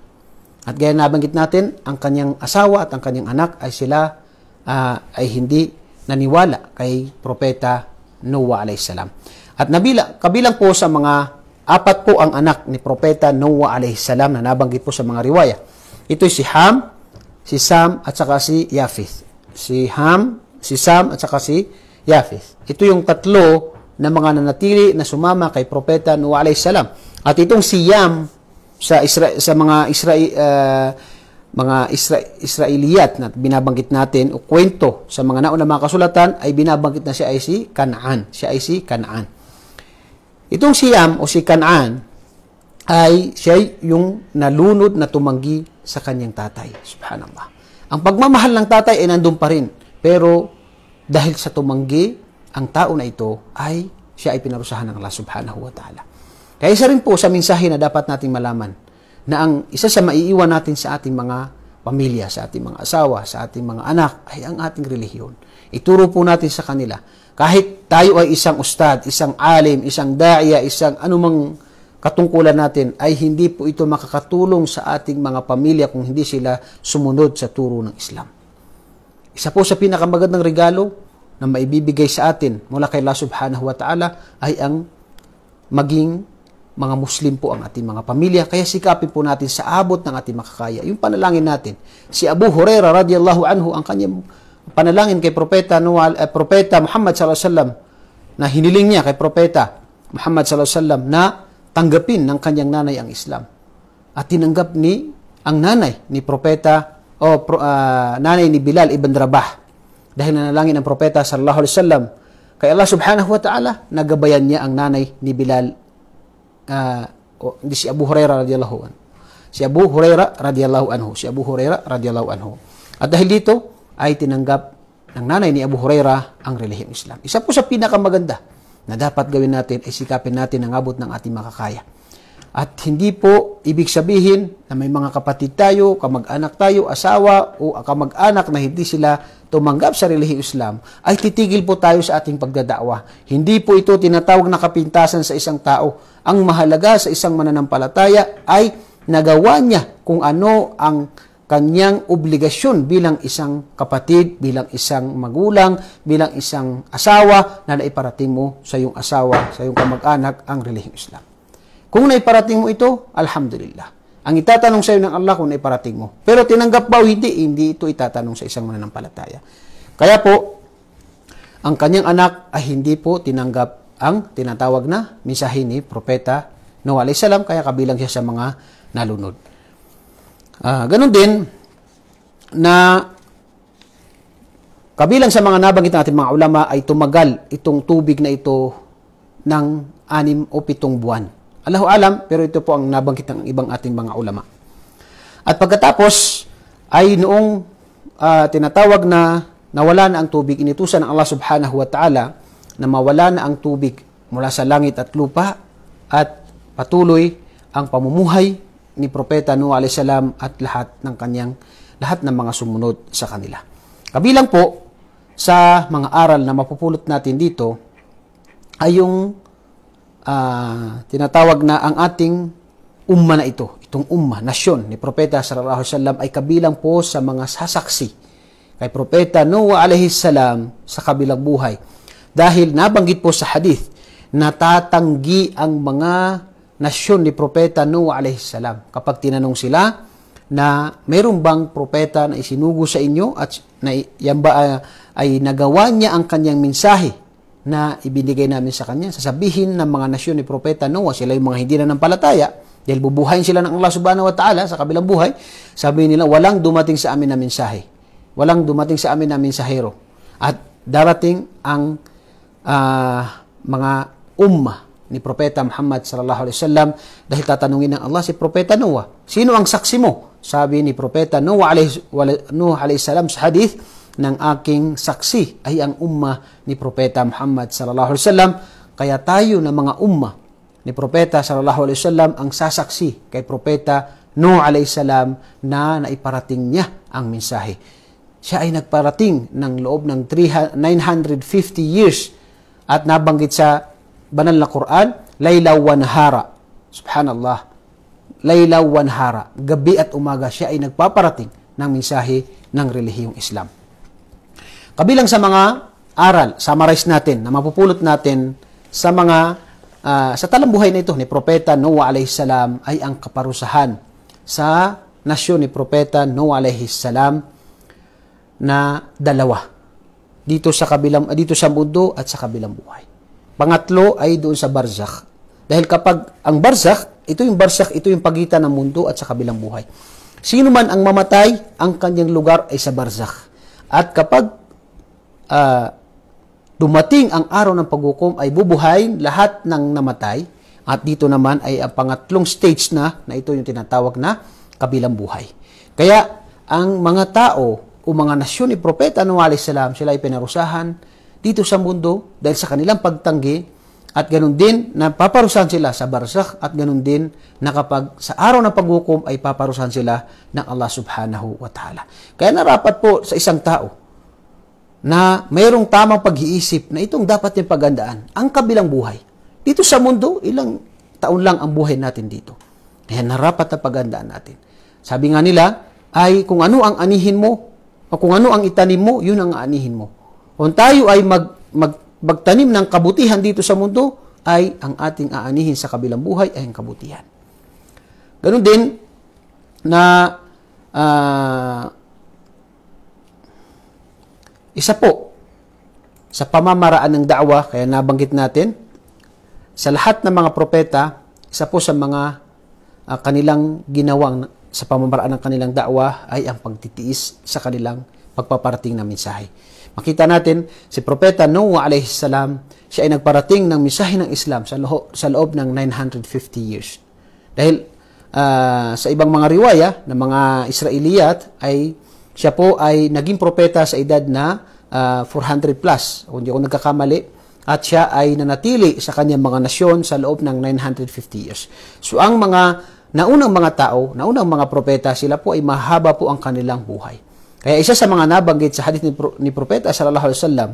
Speaker 1: At gaya nabanggit natin, ang kanyang asawa at ang kanyang anak ay sila uh, ay hindi naniwala kay Propeta Noah a.s. At nabila, kabilang po sa mga apat po ang anak ni Propeta Noah a.s. na nabanggit po sa mga riwaya. Ito si Ham, si Sam, at saka si Yafith. Si Ham, si Sam, at saka si Yafith. Ito yung tatlo na mga nanatili na sumama kay Propeta Noah a.s. At itong si Yam sa, Isra- sa mga Israel, uh, ah, mga Isra Israeliyat na binabanggit natin o kwento sa mga nauna mga kasulatan ay binabanggit na siya ay si Kanaan. Siya ay si Kanaan. Itong si Yam o si Kanaan ay siya yung nalunod na tumanggi sa kanyang tatay. Subhanallah. Ang pagmamahal ng tatay ay nandun pa rin. Pero dahil sa tumanggi, ang tao na ito ay siya ay pinarusahan ng Allah subhanahu wa ta'ala. Kaya isa rin po sa mensahe na dapat nating malaman na ang isa sa maiiwan natin sa ating mga pamilya, sa ating mga asawa, sa ating mga anak, ay ang ating relihiyon. Ituro po natin sa kanila. Kahit tayo ay isang ustad, isang alim, isang daya, isang anumang katungkulan natin, ay hindi po ito makakatulong sa ating mga pamilya kung hindi sila sumunod sa turo ng Islam. Isa po sa pinakamagandang regalo na maibibigay sa atin mula kay Allah subhanahu wa ta'ala ay ang maging mga Muslim po ang ating mga pamilya. Kaya sikapin po natin sa abot ng ating makakaya. Yung panalangin natin. Si Abu Huraira radiyallahu anhu, ang kanyang panalangin kay Propeta, Nual, eh, Propeta Muhammad sallallahu alaihi wasallam na hiniling niya kay Propeta Muhammad sallallahu alaihi wasallam na tanggapin ng kanyang nanay ang Islam. At tinanggap ni ang nanay ni Propeta o uh, nanay ni Bilal ibn Rabah dahil nanalangin ang Propeta sallallahu alaihi wasallam kay Allah subhanahu wa ta'ala nagabayan niya ang nanay ni Bilal uh, si Abu Huraira radhiyallahu anhu. Si Abu Huraira radhiyallahu anhu. Si Abu Huraira radhiyallahu anhu. At dahil dito ay tinanggap ng nanay ni Abu Huraira ang relihiyong Islam. Isa po sa pinakamaganda na dapat gawin natin ay sikapin natin ang abot ng ating makakaya. At hindi po ibig sabihin na may mga kapatid tayo, kamag-anak tayo, asawa o kamag-anak na hindi sila tumanggap sa relihiyong Islam, ay titigil po tayo sa ating pagdadawa. Hindi po ito tinatawag na kapintasan sa isang tao. Ang mahalaga sa isang mananampalataya ay nagawa niya kung ano ang kanyang obligasyon bilang isang kapatid, bilang isang magulang, bilang isang asawa na naiparating mo sa iyong asawa, sa iyong kamag-anak ang relihiyong Islam. Kung naiparating mo ito, alhamdulillah. Ang itatanong sa iyo ng Allah kung naiparating mo. Pero tinanggap ba o hindi, eh, hindi ito itatanong sa isang mananampalataya. Kaya po, ang kanyang anak ay hindi po tinanggap ang tinatawag na misahin ni Propeta Noah salam, kaya kabilang siya sa mga nalunod. Uh, ganun din na kabilang sa mga nabanggit natin mga ulama ay tumagal itong tubig na ito ng anim o pitong buwan. Allahu alam, pero ito po ang nabanggit ng ibang ating mga ulama. At pagkatapos ay noong uh, tinatawag na nawala na ang tubig, initusan ng Allah subhanahu wa ta'ala na mawala na ang tubig mula sa langit at lupa at patuloy ang pamumuhay ni Propeta Noah alayhi salam at lahat ng kanyang lahat ng mga sumunod sa kanila. Kabilang po sa mga aral na mapupulot natin dito ay yung uh, tinatawag na ang ating umma na ito, itong umma, nasyon ni Propeta sallallahu alaihi wasallam ay kabilang po sa mga sasaksi kay Propeta Noah alaihi salam sa kabilang buhay. Dahil nabanggit po sa hadith na tatanggi ang mga nasyon ni Propeta Noah alaihi salam kapag tinanong sila na meron bang propeta na isinugo sa inyo at na, yan ba uh, ah, ay nagawa niya ang kanyang mensahe na ibinigay namin sa kanya. Sasabihin ng mga nasyon ni Propeta Noah, sila yung mga hindi na nampalataya, dahil bubuhayin sila ng Allah subhanahu wa ta'ala sa kabilang buhay, sabi nila, walang dumating sa amin na mensahe. Walang dumating sa amin na mensahero. At darating ang uh, mga umma ni Propeta Muhammad sallallahu alaihi wasallam dahil tatanungin ng Allah si Propeta Noah, sino ang saksi mo? Sabi ni Propeta Noah alaihi, Noah alaihi salam sa hadith, ng aking saksi ay ang umma ni Propeta Muhammad sallallahu alaihi wasallam. Kaya tayo na mga umma ni Propeta sallallahu alaihi wasallam ang sasaksi kay Propeta Noah alaihi salam na naiparating niya ang mensahe. Siya ay nagparating ng loob ng 950 years at nabanggit sa banal na Quran, Layla Wanhara. Subhanallah. Layla Wanhara. Gabi at umaga siya ay nagpaparating ng mensahe ng relihiyong Islam. Kabilang sa mga aral, summarize natin, na mapupulot natin sa mga, uh, sa talambuhay na ito ni Propeta Noah a.s. ay ang kaparusahan sa nasyon ni Propeta Noah a.s. na dalawa. Dito sa, kabilang, ah, dito sa mundo at sa kabilang buhay. Pangatlo ay doon sa barzakh. Dahil kapag ang barzakh, ito yung barzakh, ito yung pagitan ng mundo at sa kabilang buhay. Sino man ang mamatay, ang kanyang lugar ay sa barzakh. At kapag uh, dumating ang araw ng paghukom ay bubuhayin lahat ng namatay at dito naman ay ang pangatlong stage na na ito yung tinatawag na kabilang buhay. Kaya ang mga tao o mga nasyon ni Propeta Nuh salam sila ay pinarusahan dito sa mundo dahil sa kanilang pagtanggi at ganun din, napaparusahan sila sa barsak at ganun din nakapag sa araw ng paghukom ay paparusahan sila ng Allah subhanahu wa ta'ala. Kaya narapat po sa isang tao na mayroong tamang pag-iisip na itong dapat niyang pagandaan, ang kabilang buhay. Dito sa mundo, ilang taon lang ang buhay natin dito. Kaya narapat na pagandaan natin. Sabi nga nila, ay kung ano ang anihin mo, o kung ano ang itanim mo, yun ang anihin mo. Kung tayo ay mag, mag, magtanim ng kabutihan dito sa mundo, ay ang ating aanihin sa kabilang buhay ay ang kabutihan. Ganun din na uh, isa po, sa pamamaraan ng daawa, kaya nabanggit natin, sa lahat ng mga propeta, isa po sa mga uh, kanilang ginawang sa pamamaraan ng kanilang daawa ay ang pagtitiis sa kanilang pagpaparating ng mensahe. Makita natin, si Propeta Noah alayhi salam, siya ay nagparating ng mensahe ng Islam sa, loob, sa loob ng 950 years. Dahil uh, sa ibang mga riwaya ng mga Israeliyat ay siya po ay naging propeta sa edad na uh, ah, 400 plus, kung hindi ako nagkakamali, at siya ay nanatili sa kanyang mga nasyon sa loob ng 950 years. So ang mga naunang mga tao, naunang mga propeta, sila po ay mahaba po ang kanilang buhay. Kaya isa sa mga nabanggit sa hadith ni, Pro, ni Propeta sallallahu alaihi wasallam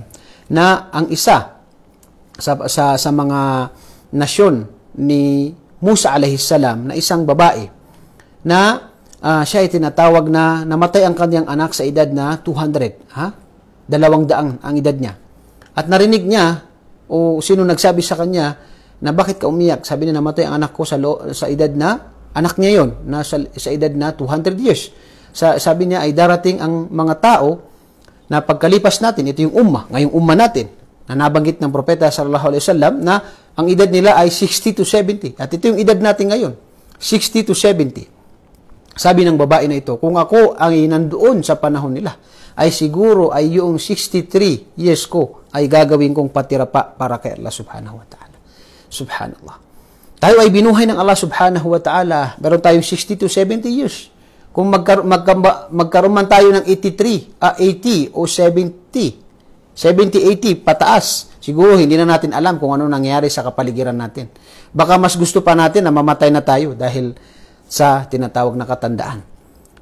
Speaker 1: na ang isa sa, sa, sa mga nasyon ni Musa alaihi salam na isang babae na uh, siya ay tinatawag na namatay ang kanyang anak sa edad na 200. Ha? Dalawang daang ang edad niya. At narinig niya, o sino nagsabi sa kanya, na bakit ka umiyak? Sabi niya, namatay ang anak ko sa, lo, sa edad na, anak niya yon na sa, sa edad na 200 years. Sa, sabi niya, ay darating ang mga tao na pagkalipas natin, ito yung umma, ngayong umma natin, na nabanggit ng propeta sallallahu alaihi wasallam na ang edad nila ay 60 to 70. At ito yung edad natin ngayon, 60 to 70. Sabi ng babae na ito, kung ako ay nandoon sa panahon nila, ay siguro ay yung 63 years ko ay gagawin kong patira pa para kay Allah subhanahu wa ta'ala. Subhanallah. Tayo ay binuhay ng Allah subhanahu wa ta'ala. Meron tayong 60 to 70 years. Kung magkar- magkamba- magkaroon man tayo ng 83, uh, 80 o 70, 70, 80, pataas, siguro hindi na natin alam kung ano nangyari sa kapaligiran natin. Baka mas gusto pa natin na mamatay na tayo dahil sa tinatawag na katandaan.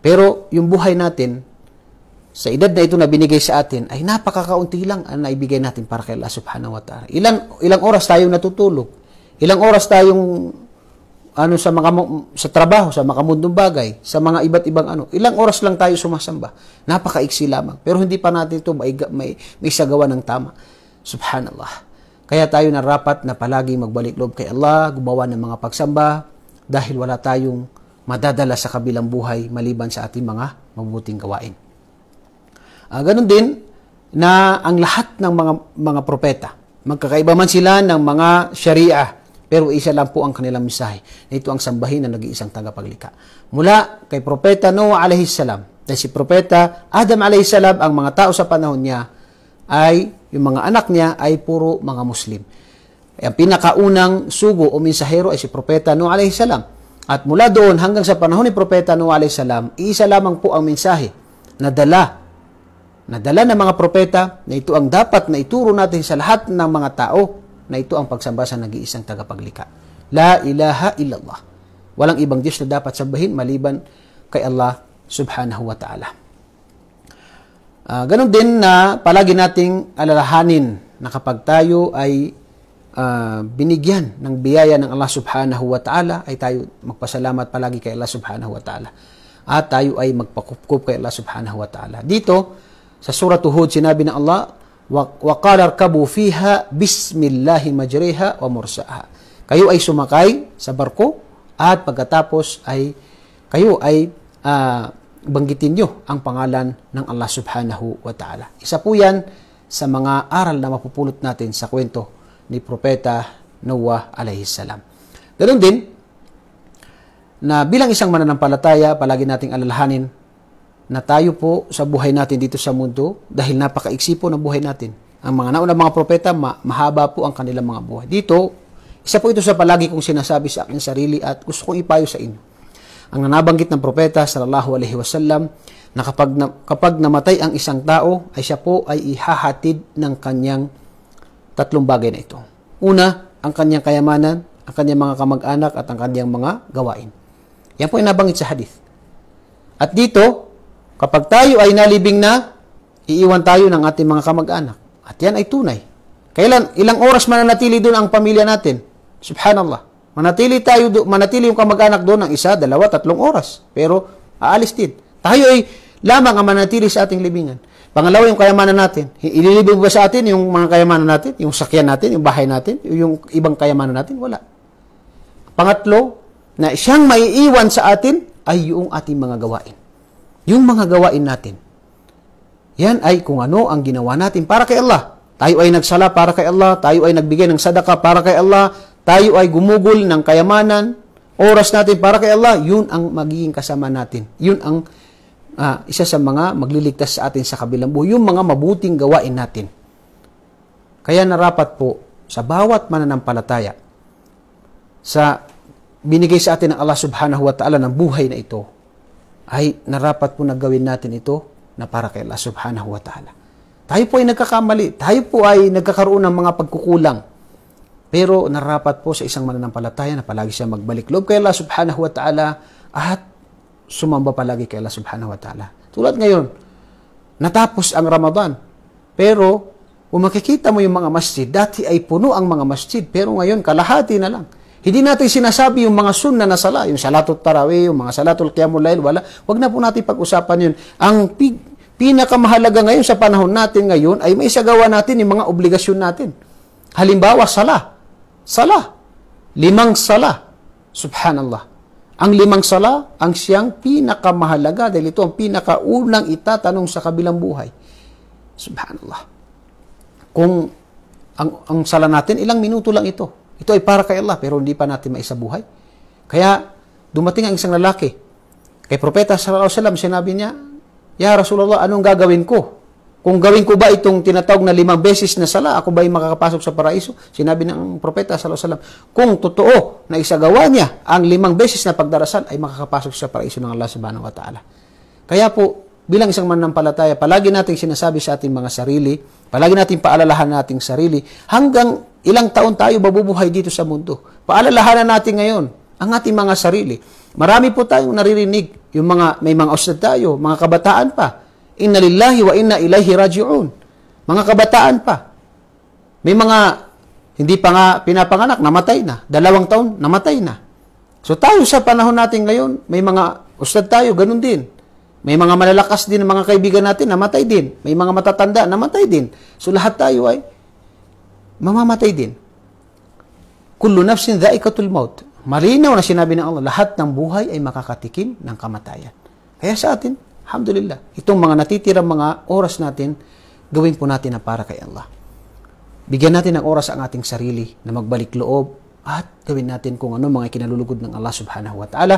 Speaker 1: Pero yung buhay natin, sa edad na ito na binigay sa atin, ay napakakaunti lang ang naibigay natin para kay Allah subhanahu wa ta'ala. Ilang, ilang oras tayong natutulog, ilang oras tayong ano sa mga sa trabaho, sa mga mundong bagay, sa mga iba't ibang ano. Ilang oras lang tayo sumasamba. Napakaiksi lamang. Pero hindi pa natin ito may, may, may sagawa ng tama. Subhanallah. Kaya tayo narapat na palagi magbalik loob kay Allah, gumawa ng mga pagsamba, dahil wala tayong madadala sa kabilang buhay maliban sa ating mga mabuting gawain. Uh, ganun din na ang lahat ng mga mga propeta, magkakaiba man sila ng mga sharia, pero isa lang po ang kanilang mensahe. Ito ang sambahin na nag-iisang tagapaglikha. Mula kay propeta Noah alayhis salam, dahil si propeta Adam alayhis salam, ang mga tao sa panahon niya ay yung mga anak niya ay puro mga Muslim. Ang pinakaunang sugo o mensahero ay si propeta Noah alayhis salam. At mula doon hanggang sa panahon ni Propeta Nuh alayhi salam, iisa lamang po ang mensahe na dala na dala ng mga propeta na ito ang dapat na ituro natin sa lahat ng mga tao na ito ang pagsamba sa nag-iisang tagapaglikha. La ilaha illallah. Walang ibang Diyos na dapat sabahin maliban kay Allah subhanahu wa ta'ala. Uh, ah, ganon din na palagi nating alalahanin na kapag tayo ay uh, binigyan ng biyaya ng Allah subhanahu wa ta'ala ay tayo magpasalamat palagi kay Allah subhanahu wa ta'ala at tayo ay magpakupkup kay Allah subhanahu wa ta'ala. Dito, sa surat Hud, sinabi ng Allah, وَقَالَ رَكَبُوا fiha بِسْمِ majriha wa mursaha Kayo ay sumakay sa barko at pagkatapos ay kayo ay uh, banggitin nyo ang pangalan ng Allah subhanahu wa ta'ala. Isa po yan sa mga aral na mapupulot natin sa kwento ni Propeta Noah salam. Ganon din, na bilang isang mananampalataya, palagi nating alalahanin na tayo po sa buhay natin dito sa mundo dahil napakaiksi po ng buhay natin. Ang mga naunang mga propeta, ma- mahaba po ang kanilang mga buhay. Dito, isa po ito sa palagi kong sinasabi sa aking sarili at gusto kong ipayo sa inyo. Ang nanabanggit ng propeta sallallahu alaihi wasallam na kapag, na, kapag namatay ang isang tao ay siya po ay ihahatid ng kanyang tatlong bagay na ito. Una, ang kanyang kayamanan, ang kanyang mga kamag-anak at ang kanyang mga gawain. Yan po inabanggit sa hadith. At dito, kapag tayo ay nalibing na, iiwan tayo ng ating mga kamag-anak. At yan ay tunay. Kailan, ilang oras mananatili doon ang pamilya natin? Subhanallah. Manatili tayo do, manatili yung kamag-anak doon ng isa, dalawa, tatlong oras. Pero aalis din. Tayo ay lamang ang manatili sa ating libingan. Pangalawa, yung kayamanan natin. Ililibig ba sa atin yung mga kayamanan natin? Yung sakyan natin, yung bahay natin, yung ibang kayamanan natin? Wala. Pangatlo, na siyang maiiwan sa atin ay yung ating mga gawain. Yung mga gawain natin. Yan ay kung ano ang ginawa natin para kay Allah. Tayo ay nagsala para kay Allah, tayo ay nagbigay ng sadaka para kay Allah, tayo ay gumugol ng kayamanan, oras natin para kay Allah, yun ang magiging kasama natin. Yun ang ah, isa sa mga magliligtas sa atin sa kabilang buhay, yung mga mabuting gawain natin. Kaya narapat po sa bawat mananampalataya sa binigay sa atin ng Allah subhanahu wa ta'ala ng buhay na ito, ay narapat po na gawin natin ito na para kay Allah subhanahu wa ta'ala. Tayo po ay nagkakamali, tayo po ay nagkakaroon ng mga pagkukulang. Pero narapat po sa isang mananampalataya na palagi siya magbalik loob kay Allah subhanahu wa ta'ala at sumamba palagi kay Allah subhanahu wa ta'ala. Tulad ngayon, natapos ang Ramadan, pero kung makikita mo yung mga masjid, dati ay puno ang mga masjid, pero ngayon kalahati na lang. Hindi natin sinasabi yung mga sunna na sala, yung salatul tarawih, yung mga salatul qiyamul lail, wala. Huwag na po natin pag-usapan yun. Ang pi- pinakamahalaga ngayon sa panahon natin ngayon ay may isagawa natin yung mga obligasyon natin. Halimbawa, sala. Sala. Limang sala. Subhanallah. Ang limang sala ang siyang pinakamahalaga dahil ito ang pinakaunang itatanong sa kabilang buhay. Subhanallah. Kung ang, ang sala natin, ilang minuto lang ito. Ito ay para kay Allah pero hindi pa natin maisa buhay. Kaya dumating ang isang lalaki. Kay Propeta sallallahu alaihi wasallam sinabi niya, "Ya Rasulullah, anong gagawin ko?" Kung gawin ko ba itong tinatawag na limang beses na sala, ako ba ay makakapasok sa paraiso? Sinabi ng propeta sallallahu alaihi wasallam, kung totoo na isagawa niya ang limang beses na pagdarasal ay makakapasok sa paraiso ng Allah subhanahu wa ta'ala. Kaya po, bilang isang mananampalataya, palagi nating sinasabi sa ating mga sarili, palagi nating paalalahan nating sarili, hanggang ilang taon tayo mabubuhay dito sa mundo. Paalalahanan natin ngayon ang ating mga sarili. Marami po tayong naririnig, yung mga, may mga ustad tayo, mga kabataan pa, Inna lillahi wa inna ilaihi raji'un. Mga kabataan pa. May mga hindi pa nga pinapanganak, namatay na. Dalawang taon, namatay na. So tayo sa panahon natin ngayon, may mga ustad tayo, ganun din. May mga malalakas din mga kaibigan natin, namatay din. May mga matatanda, namatay din. So lahat tayo ay mamamatay din. Kullu nafsin dhaikatul maut. Malinaw na sinabi ng Allah, lahat ng buhay ay makakatikim ng kamatayan. Kaya sa atin, Alhamdulillah. Itong mga natitirang mga oras natin, gawin po natin na para kay Allah. Bigyan natin ng oras ang ating sarili na magbalik loob at gawin natin kung ano mga kinalulugod ng Allah subhanahu wa ta'ala.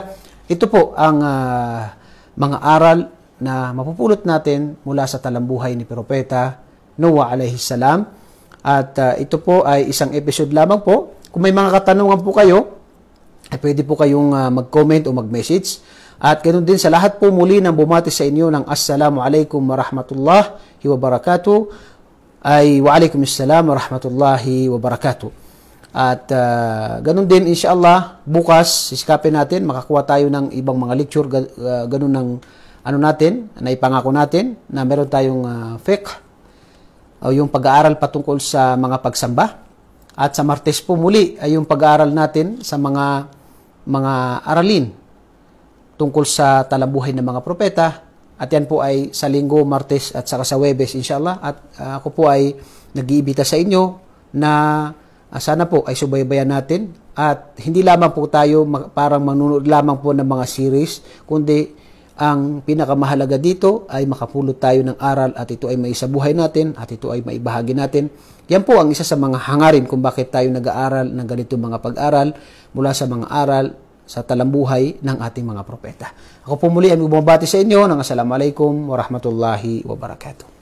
Speaker 1: Ito po ang uh, mga aral na mapupulot natin mula sa talambuhay ni Propeta Noah alayhi salam. At uh, ito po ay isang episode lamang po. Kung may mga katanungan po kayo, ay pwede po kayong uh, mag-comment o mag-message at ganoon din sa lahat po muli ng bumati sa inyo ng Assalamu alaikum warahmatullahi wabarakatuh ay wa alaikum assalam warahmatullahi wabarakatuh. At uh, ganun din inshallah bukas sisikapin natin makakuha tayo ng ibang mga lecture uh, ganun ng ano natin na ipangako natin na meron tayong uh, fiqh o yung pag-aaral patungkol sa mga pagsamba. At sa Martes po muli ay yung pag-aaral natin sa mga mga aralin tungkol sa talabuhay ng mga propeta. At yan po ay sa linggo, martes at saka sa webes, inshallah. At uh, ako po ay nag-iibita sa inyo na uh, sana po ay subaybayan natin. At hindi lamang po tayo parang manunod lamang po ng mga series, kundi ang pinakamahalaga dito ay makapulot tayo ng aral at ito ay maisabuhay natin at ito ay maibahagi natin. Yan po ang isa sa mga hangarin kung bakit tayo nag-aaral ng ganito mga pag-aral mula sa mga aral sa talambuhay ng ating mga propeta. Ako po muli ay bumabati sa inyo ng Assalamualaikum warahmatullahi wabarakatuh.